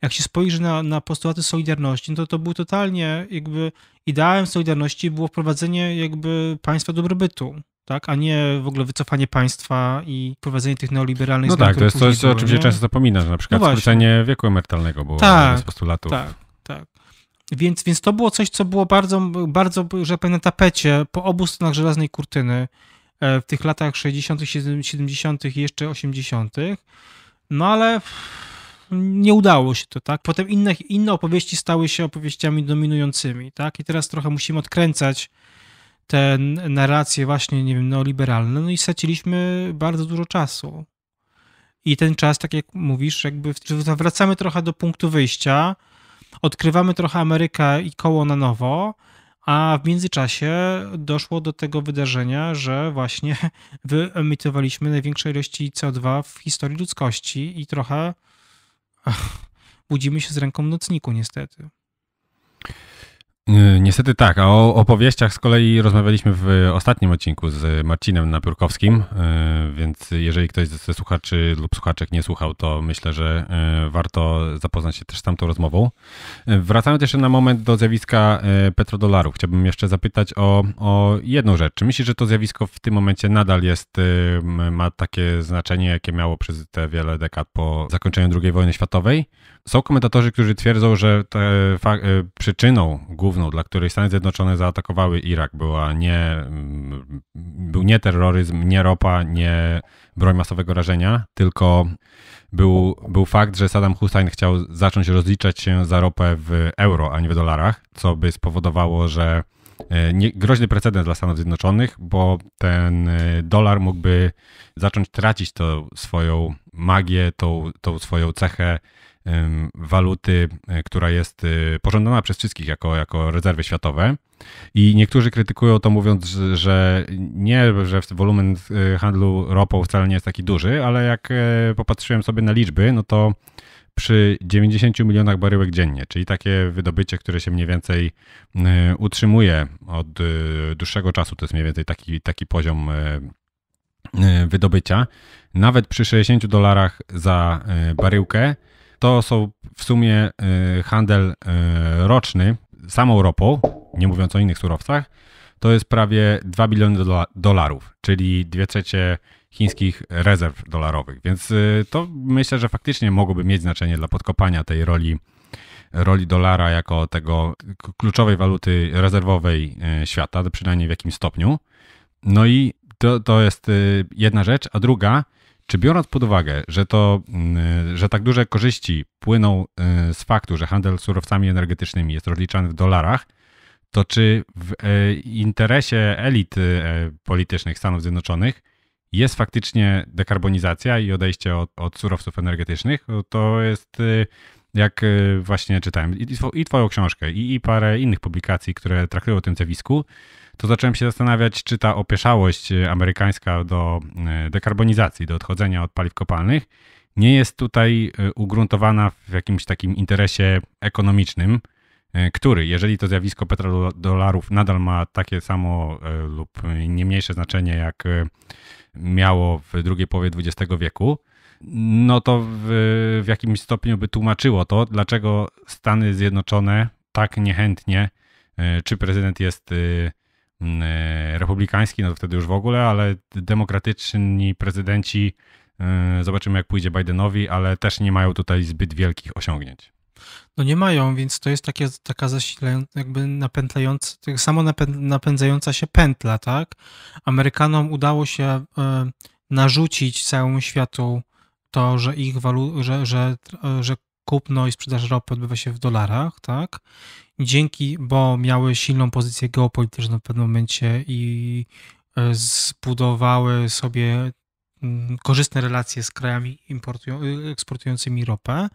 Jak się spojrzy na, na postulaty Solidarności, no to to był totalnie jakby, ideałem Solidarności było wprowadzenie jakby państwa dobrobytu tak? a nie w ogóle wycofanie państwa i prowadzenie tych neoliberalnych No tak, to jest coś, co oczywiście często zapomina, że na przykład no skrócenie wieku emerytalnego było tak, z postulatów. Tak, tak. Więc, więc to było coś, co było bardzo, bardzo, że powiem, na tapecie po obu stronach żelaznej kurtyny e, w tych latach 60., 70. i jeszcze 80. No ale nie udało się to, tak? Potem inne, inne opowieści stały się opowieściami dominującymi, tak? I teraz trochę musimy odkręcać te narracje właśnie, nie wiem, neoliberalne, no i straciliśmy bardzo dużo czasu. I ten czas, tak jak mówisz, jakby wracamy trochę do punktu wyjścia, odkrywamy trochę Amerykę i koło na nowo, a w międzyczasie doszło do tego wydarzenia, że właśnie wyemitowaliśmy największej ilości CO2 w historii ludzkości i trochę budzimy się z ręką w nocniku, niestety. Yy, niestety tak, a o opowieściach z kolei rozmawialiśmy w ostatnim odcinku z Marcinem Napiórkowskim, yy, więc jeżeli ktoś ze słuchaczy lub słuchaczek nie słuchał, to myślę, że yy, warto zapoznać się też z tamtą rozmową. Wracając jeszcze na moment do zjawiska petrodolarów, chciałbym jeszcze zapytać o, o jedną rzecz. Czy myślisz, że to zjawisko w tym momencie nadal jest, ma takie znaczenie, jakie miało przez te wiele dekad po zakończeniu II wojny światowej? są komentatorzy, którzy twierdzą, że e, przyczyną główną, dla której Stany Zjednoczone zaatakowały Irak, była nie, mm, był nie terroryzm, nie ropa, nie broń masowego rażenia, tylko był, był fakt, że Saddam Hussein chciał zacząć rozliczać się za ropę w euro, a nie w dolarach, co by spowodowało, że e, nie, groźny precedens dla Stanów Zjednoczonych, bo ten e, dolar mógłby zacząć tracić tą swoją magię, tą, tą swoją cechę waluty, e, która jest e, pożądana przez wszystkich jako, jako rezerwy światowe. I niektórzy krytykują to mówiąc, że nie, że wolumen e, handlu ropą wcale nie jest taki duży, ale jak popatrzyłem sobie na liczby, no to przy 90 milionach baryłek dziennie, czyli takie wydobycie, które się mniej więcej utrzymuje od dłuższego czasu, to jest mniej więcej taki, taki poziom wydobycia. Nawet przy 60 dolarach za baryłkę to są w sumie y, handel y, roczny samą ropą, nie mówiąc o innych surowcach, to jest prawie 2 biliony dolarów, czyli 2 trzecie chińskich rezerw dolarowych. Więc y, to myślę, że faktycznie mogłoby mieć znaczenie dla podkopania tej roli, roli dolara jako tego kluczowej waluty rezerwowej świata, przynajmniej w jakimś stopniu. No i to, to jest jedna rzecz, a druga czy biorąc pod uwagę, że, to, mm, e, że tak duże korzyści płyną e, z faktu, że handel surowcami energetycznymi jest rozliczany w dolarach, to czy w e, interesie elit politycznych Stanów Zjednoczonych jest faktycznie dekarbonizacja i odejście od, od surowców energetycznych? To jest jak właśnie czytałem i, i Twoją książkę, i, i parę innych publikacji, które traktują o tym zjawisku to zacząłem się zastanawiać, czy ta opieszałość y, amerykańska do y, dekarbonizacji, do odchodzenia od paliw kopalnych, nie jest tutaj y, ugruntowana w jakimś takim interesie ekonomicznym, który, jeżeli to zjawisko petrodolarów nadal ma takie samo lub nie mniejsze znaczenie, jak miało w drugiej połowie XX wieku, no to w, w jakimś stopniu by tłumaczyło to, dlaczego Stany Zjednoczone tak niechętnie, czy prezydent jest Mm, e, republikański, no to wtedy już w ogóle, ale demokratyczni prezydenci, e, zobaczymy jak pójdzie Bidenowi, ale też nie mają tutaj zbyt wielkich osiągnięć. No nie mają, więc to jest takie, taka zasilająca, jakby napędzająca, tak samo napędzająca się pętla, tak? Amerykanom udało się e, narzucić całemu światu to, że ich walu, że, że, że kupno i sprzedaż ropy odbywa się w dolarach, tak? dzięki, bo miały silną pozycję geopolityczną w pewnym momencie i e, zbudowały sobie mm, korzystne relacje z krajami y, eksportującymi ropę.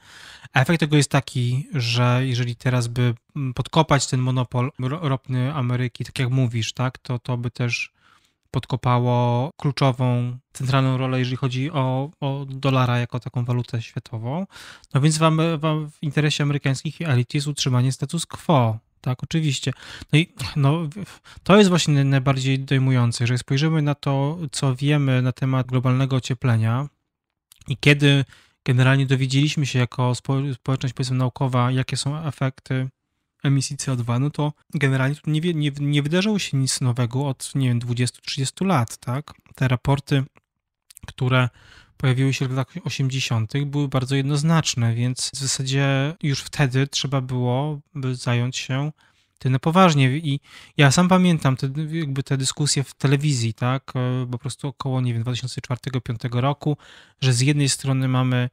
efekt tego jest taki, że jeżeli teraz by mm, podkopać ten monopol ropny Ameryki, tak jak mówisz, tak, to to by też podkopało kluczową, centralną rolę, jeżeli chodzi o, o dolara jako taką walutę światową. No więc wam, wam w interesie amerykańskich elit jest utrzymanie status quo. Tak, oczywiście. No i no, to jest właśnie najbardziej dojmujące. Jeżeli spojrzymy na to, co wiemy na temat globalnego ocieplenia i kiedy generalnie dowiedzieliśmy się jako społeczność, powiedzmy, naukowa, jakie są efekty emisji CO2, no to generalnie tu nie, nie, nie wydarzyło się nic nowego od, nie wiem, 20-30 lat, tak? Te raporty, które pojawiły się w latach 80., były bardzo jednoznaczne, więc w zasadzie już wtedy trzeba było zająć się tym na poważnie. I ja sam pamiętam te, jakby te dyskusje w telewizji, tak, e, po prostu około, nie wiem, 2004-2005 roku, że z jednej strony mamy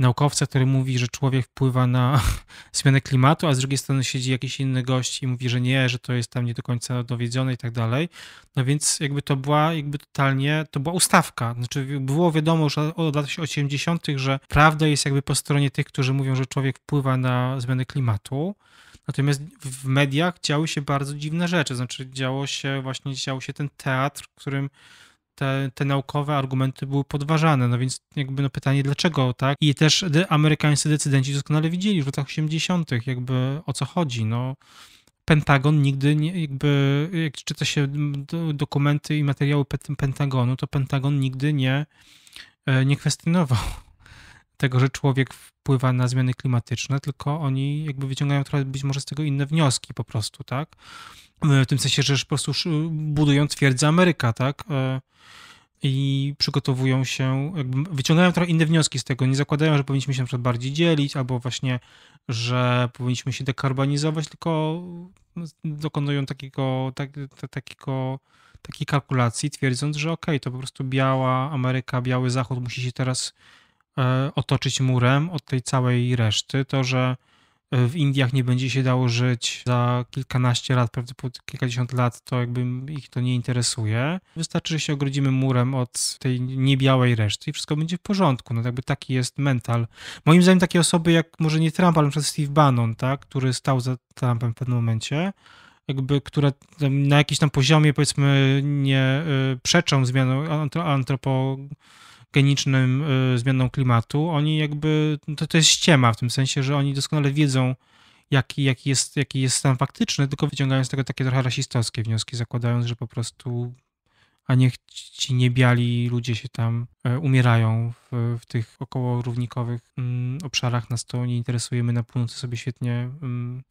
naukowca, który mówi, że człowiek wpływa na zmianę klimatu, a z drugiej strony siedzi jakiś inny gość i mówi, że nie, że to jest tam nie do końca dowiedzione i tak dalej. No więc jakby to była jakby totalnie, to była ustawka. Znaczy było wiadomo już od lat 80., że prawda jest jakby po stronie tych, którzy mówią, że człowiek wpływa na zmianę klimatu. Natomiast w mediach działy się bardzo dziwne rzeczy. Znaczy działo się właśnie, działo się ten teatr, w którym te, te naukowe argumenty były podważane. No więc jakby no pytanie dlaczego, tak? I też amerykańscy decydenci doskonale widzieli w latach 80. jakby o co chodzi, no. Pentagon nigdy nie, jakby, jak czyta się dokumenty i materiały Pentagonu, to Pentagon nigdy nie, e, nie kwestionował tego, że człowiek wpływa na zmiany klimatyczne, tylko oni jakby wyciągają trochę być może z tego inne wnioski po prostu, tak? w tym sensie, że po prostu budują twierdzę Ameryka, tak? E, I przygotowują się, wyciągają trochę inne wnioski z tego. Nie zakładają, że powinniśmy się na przykład bardziej dzielić, albo właśnie, że powinniśmy się dekarbonizować, tylko dokonują takiego, tak, takiego takiej kalkulacji, twierdząc, że okej, okay, to po prostu biała Ameryka, biały Zachód musi się teraz e, otoczyć murem od tej całej reszty. To, że w Indiach nie będzie się dało żyć za kilkanaście lat, prawdopodobnie kilkadziesiąt lat, to jakby ich to nie interesuje. Wystarczy, że się ogrodzimy murem od tej niebiałej reszty i wszystko będzie w porządku. No jakby taki jest mental. Moim zdaniem takie osoby jak, może nie Trump, ale na przykład Steve Bannon, tak, który stał za Trumpem w pewnym momencie, jakby, które na jakimś tam poziomie powiedzmy nie y, przeczą zmianom antropo genicznym y, zmianą klimatu, oni jakby, no to, to jest ściema w tym sensie, że oni doskonale wiedzą, jaki, jaki, jest, jaki jest stan faktyczny, tylko wyciągają z tego takie trochę rasistowskie wnioski, zakładając, że po prostu a niech ci niebiali ludzie się tam e, umierają w, w tych około równikowych mm, obszarach, nas to nie my na północy sobie świetnie mm,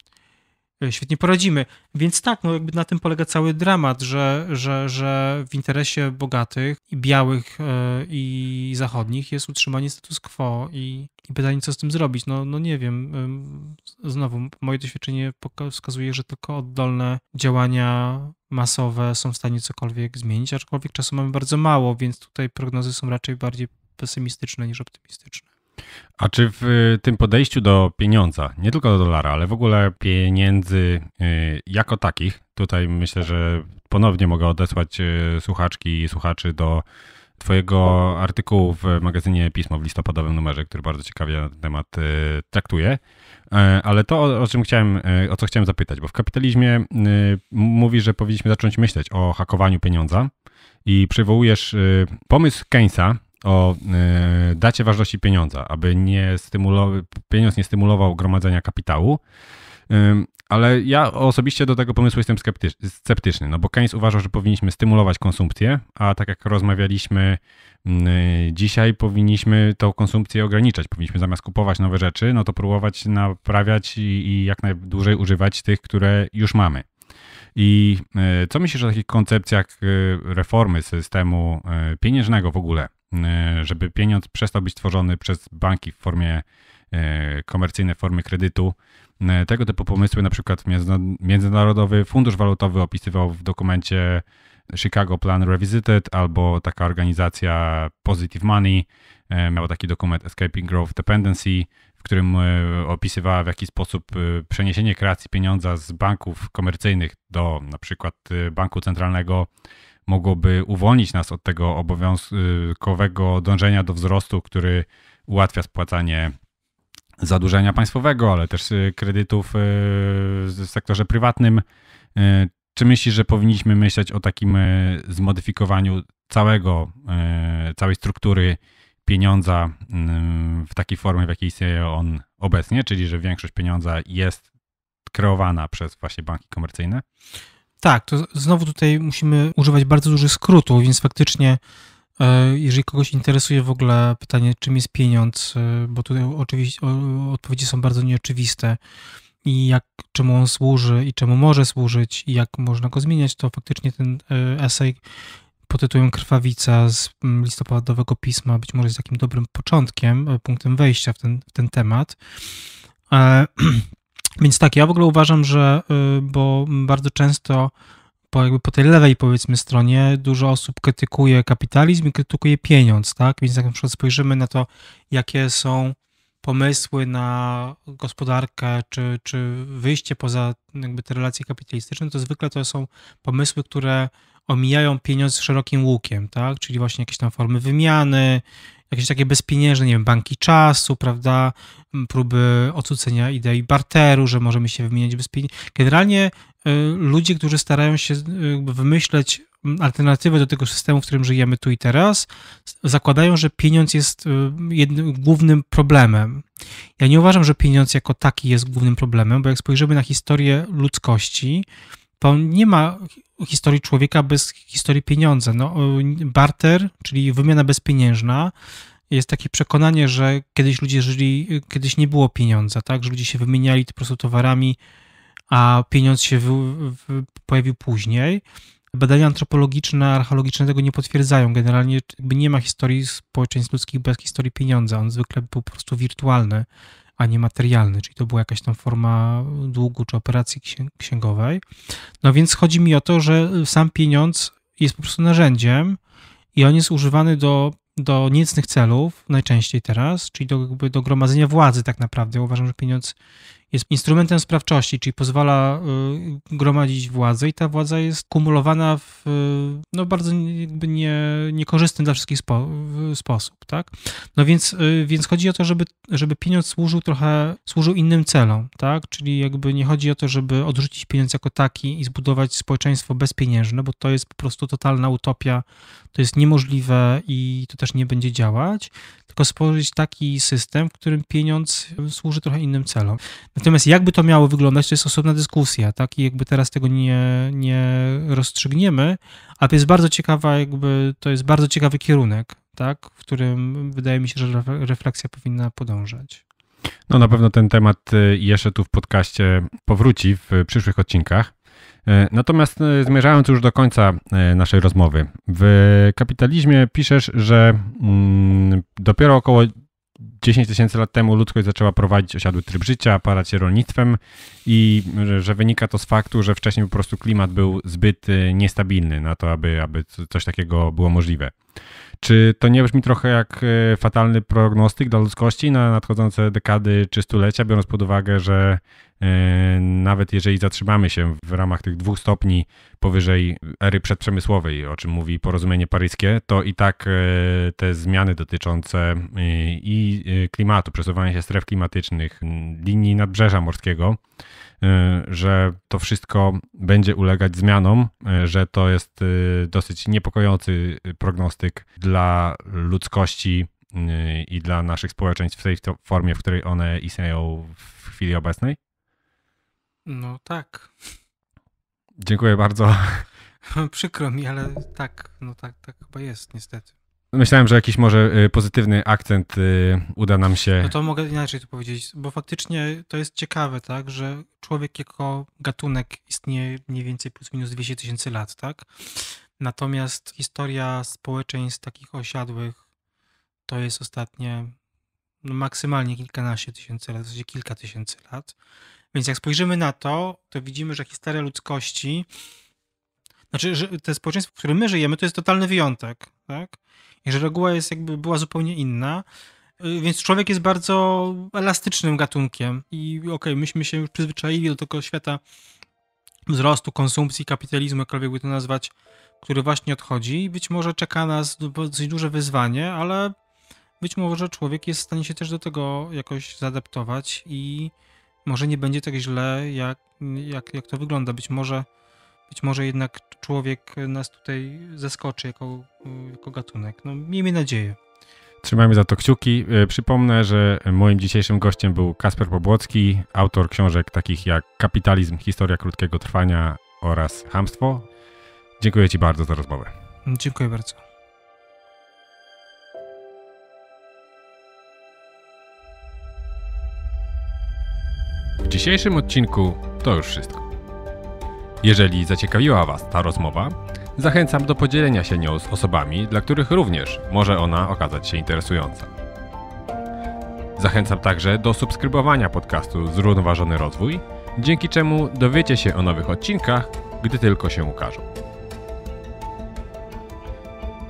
E, świetnie poradzimy. Więc tak, no jakby na tym polega cały dramat, że, że, że w interesie bogatych i białych e, i zachodnich jest utrzymanie status quo i, i pytanie, co z tym zrobić. No, no nie wiem, znowu moje doświadczenie wskazuje, że tylko oddolne działania masowe są w stanie cokolwiek zmienić, aczkolwiek czasu mamy bardzo mało, więc tutaj prognozy są raczej bardziej pesymistyczne niż optymistyczne. A czy w y, tym podejściu do pieniądza, nie tylko do dolara, ale w ogóle pieniędzy y, jako takich, tutaj myślę, że ponownie mogę odesłać y, słuchaczki i słuchaczy do Twojego artykułu w magazynie Pismo w listopadowym numerze, który bardzo ciekawie na ten temat traktuje. Ale to, o czym chciałem, e, o co chciałem zapytać, bo w kapitalizmie mówi, że powinniśmy zacząć myśleć o hakowaniu pieniądza i przywołujesz pomysł Keynesa, o e, dacie ważności pieniądza, aby nie pieniądz nie stymulował gromadzenia kapitału. ale ja osobiście do tego pomysłu jestem sceptyczny, no bo Keynes uważał, że powinniśmy stymulować konsumpcję, a tak jak rozmawialiśmy mm, e, dzisiaj, powinniśmy tą konsumpcję ograniczać. Powinniśmy zamiast kupować nowe rzeczy, no to próbować naprawiać i, i jak najdłużej używać tych, które już mamy. I e, co myślisz o takich koncepcjach reformy systemu pieniężnego w ogóle? Y, żeby pieniądz przestał być tworzony przez banki w formie y, komercyjnej, formy kredytu. Y, tego typu pomysły na przykład Międzynarodowy Fundusz Walutowy opisywał w dokumencie Chicago Plan Revisited albo taka organizacja Positive Money miała taki dokument Escaping Growth Dependency, w którym opisywała w jaki sposób przeniesienie kreacji pieniądza z banków komercyjnych do na przykład banku centralnego mogłoby uwolnić nas od tego obowiązkowego dążenia do wzrostu, który ułatwia spłacanie zadłużenia państwowego, ale też y, kredytów y, w sektorze prywatnym. Y, czy myślisz, że powinniśmy myśleć o takim zmodyfikowaniu całego, całej struktury pieniądza w takiej formie, w jakiej istnieje on obecnie, czyli że większość pieniądza jest kreowana przez właśnie banki komercyjne? Tak, to znowu tutaj musimy używać bardzo dużych skrótów, więc faktycznie, e, jeżeli kogoś interesuje w ogóle pytanie, czym jest pieniądz, e, bo tutaj oczywiście odpowiedzi są bardzo nieoczywiste i jak, czemu on służy i czemu może służyć i jak można go zmieniać, to faktycznie ten e, esej pod tytułem Krwawica z listopadowego pisma być może jest takim dobrym początkiem, punktem wejścia w ten, w ten temat. Więc tak, ja w ogóle uważam, że, y, bo bardzo często po, jakby po tej lewej powiedzmy stronie dużo osób krytykuje kapitalizm i krytykuje pieniądz, tak? Więc jak na przykład spojrzymy na to, jakie są pomysły na gospodarkę czy, czy wyjście poza jakby te relacje kapitalistyczne, to zwykle to są pomysły, które omijają pieniądz szerokim łukiem, tak? Czyli właśnie jakieś tam formy wymiany, jakieś takie bezpieniężne, nie wiem, banki czasu, prawda, mm, próby odsucenia idei barteru, że możemy się wymieniać bezpieniężnie. Generalnie y, ludzie, którzy starają się y, wymyśleć mm, alternatywę do tego systemu, w którym żyjemy tu i teraz, zakładają, że pieniądz jest y, jednym, głównym problemem. Ja nie uważam, że pieniądz jako taki jest głównym problemem, bo jak spojrzymy na historię ludzkości, to nie ma historii człowieka bez historii pieniądza. No, barter, czyli wymiana bezpieniężna, jest takie przekonanie, że kiedyś ludzie żyli, kiedyś nie było pieniądza, tak? Że ludzie się wymieniali po prostu towarami, a pieniądz się pojawił później. Badania antropologiczne, archeologiczne tego nie potwierdzają. Generalnie nie ma historii społeczeństw ludzkich bez historii pieniądza. On zwykle był po prostu wirtualny a nie materialny, czyli to była jakaś tam forma długu czy operacji księgowej. No więc chodzi mi o to, że sam pieniądz jest po prostu narzędziem i on jest używany do, do niecnych celów, najczęściej teraz, czyli do, do gromadzenia władzy tak naprawdę. uważam, że pieniądz jest instrumentem sprawczości, czyli pozwala y, gromadzić władzę i ta władza jest kumulowana w y, no, bardzo jakby nie, niekorzystny dla wszystkich spo, sposób. Tak? No więc, y, więc chodzi o to, żeby, żeby pieniądz służył trochę, służył innym celom, tak? czyli jakby nie chodzi o to, żeby odrzucić pieniądz jako taki i zbudować społeczeństwo bezpieniężne, bo to jest po prostu totalna utopia to jest niemożliwe i to też nie będzie działać, tylko stworzyć taki system, w którym pieniądz służy trochę innym celom. Natomiast jakby to miało wyglądać, to jest osobna dyskusja, tak? I jakby teraz tego nie, nie rozstrzygniemy, ale to jest bardzo ciekawa, jakby to jest bardzo ciekawy kierunek, tak? W którym wydaje mi się, że refleksja powinna podążać. No na pewno ten temat y, jeszcze tu w podcaście powróci w przyszłych odcinkach. E, natomiast e, zmierzając już do końca e, naszej rozmowy, w kapitalizmie piszesz, że mm, dopiero około 10 tysięcy lat temu ludzkość zaczęła prowadzić osiadły tryb życia, parać się rolnictwem i że wynika to z faktu, że wcześniej po prostu klimat był zbyt niestabilny na to, aby, aby coś takiego było możliwe. Czy to nie brzmi trochę jak e, fatalny prognostyk dla ludzkości na nadchodzące dekady czy stulecia, biorąc pod uwagę, że e, nawet jeżeli zatrzymamy się w ramach tych dwóch stopni powyżej ery przedprzemysłowej, o czym mówi porozumienie paryskie, to i tak e, te zmiany dotyczące i klimatu, przesuwania się stref klimatycznych, linii nadbrzeża morskiego, Y, że to wszystko będzie ulegać zmianom, y, że to jest y, dosyć niepokojący prognostyk dla ludzkości i dla naszych społeczeństw w tej formie, w której one istnieją w chwili obecnej? No tak. Dziękuję bardzo. Przykro mi, ale tak, no tak, tak chyba jest niestety. Myślałem, że jakiś może y, pozytywny akcent y, uda nam się. No to mogę inaczej to powiedzieć, bo faktycznie to jest ciekawe, tak, że człowiek jako gatunek istnieje mniej więcej plus minus 200 tysięcy lat, tak? Natomiast historia społeczeństw takich osiadłych to jest ostatnie no maksymalnie kilkanaście tysięcy lat, w zasadzie kilka tysięcy lat. Więc jak spojrzymy na to, to widzimy, że historia ludzkości, znaczy że te społeczeństwo, w którym my żyjemy, to jest totalny wyjątek, tak? i że reguła jest jakby była zupełnie inna. Y, więc człowiek jest bardzo elastycznym gatunkiem i okej, okay, myśmy się już przyzwyczaili do tego świata wzrostu, konsumpcji, kapitalizmu, jakkolwiek by to nazwać, który właśnie odchodzi i być może czeka nas dosyć duże wyzwanie, ale być może człowiek jest w stanie się też do tego jakoś zaadaptować i może nie będzie tak źle, jak, jak, jak to wygląda. Być może być może jednak człowiek nas tutaj zaskoczy jako, jako gatunek. No, miejmy nadzieję. Trzymajmy za to kciuki. E, przypomnę, że moim dzisiejszym gościem był Kasper Pobłocki, autor książek takich jak Kapitalizm, Historia krótkiego trwania oraz Hamstwo. Dziękuję Ci bardzo za rozmowę. Dziękuję bardzo. W dzisiejszym odcinku to już wszystko. Jeżeli zaciekawiła Was ta rozmowa, zachęcam do podzielenia się nią z osobami, dla których również może ona okazać się interesująca. Zachęcam także do subskrybowania podcastu Zrównoważony Rozwój, dzięki czemu dowiecie się o nowych odcinkach, gdy tylko się ukażą.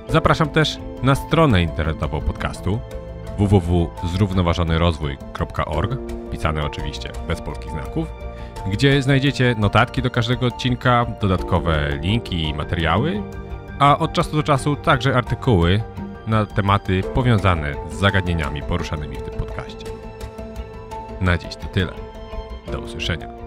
Zapraszam też na stronę internetową podcastu www.zrównoważonyrozwój.org, pisane oczywiście bez polskich znaków, gdzie znajdziecie notatki do każdego odcinka, dodatkowe linki i materiały, a od czasu do czasu także artykuły na tematy powiązane z zagadnieniami poruszanymi w tym podcaście. Na dziś to tyle. Do usłyszenia.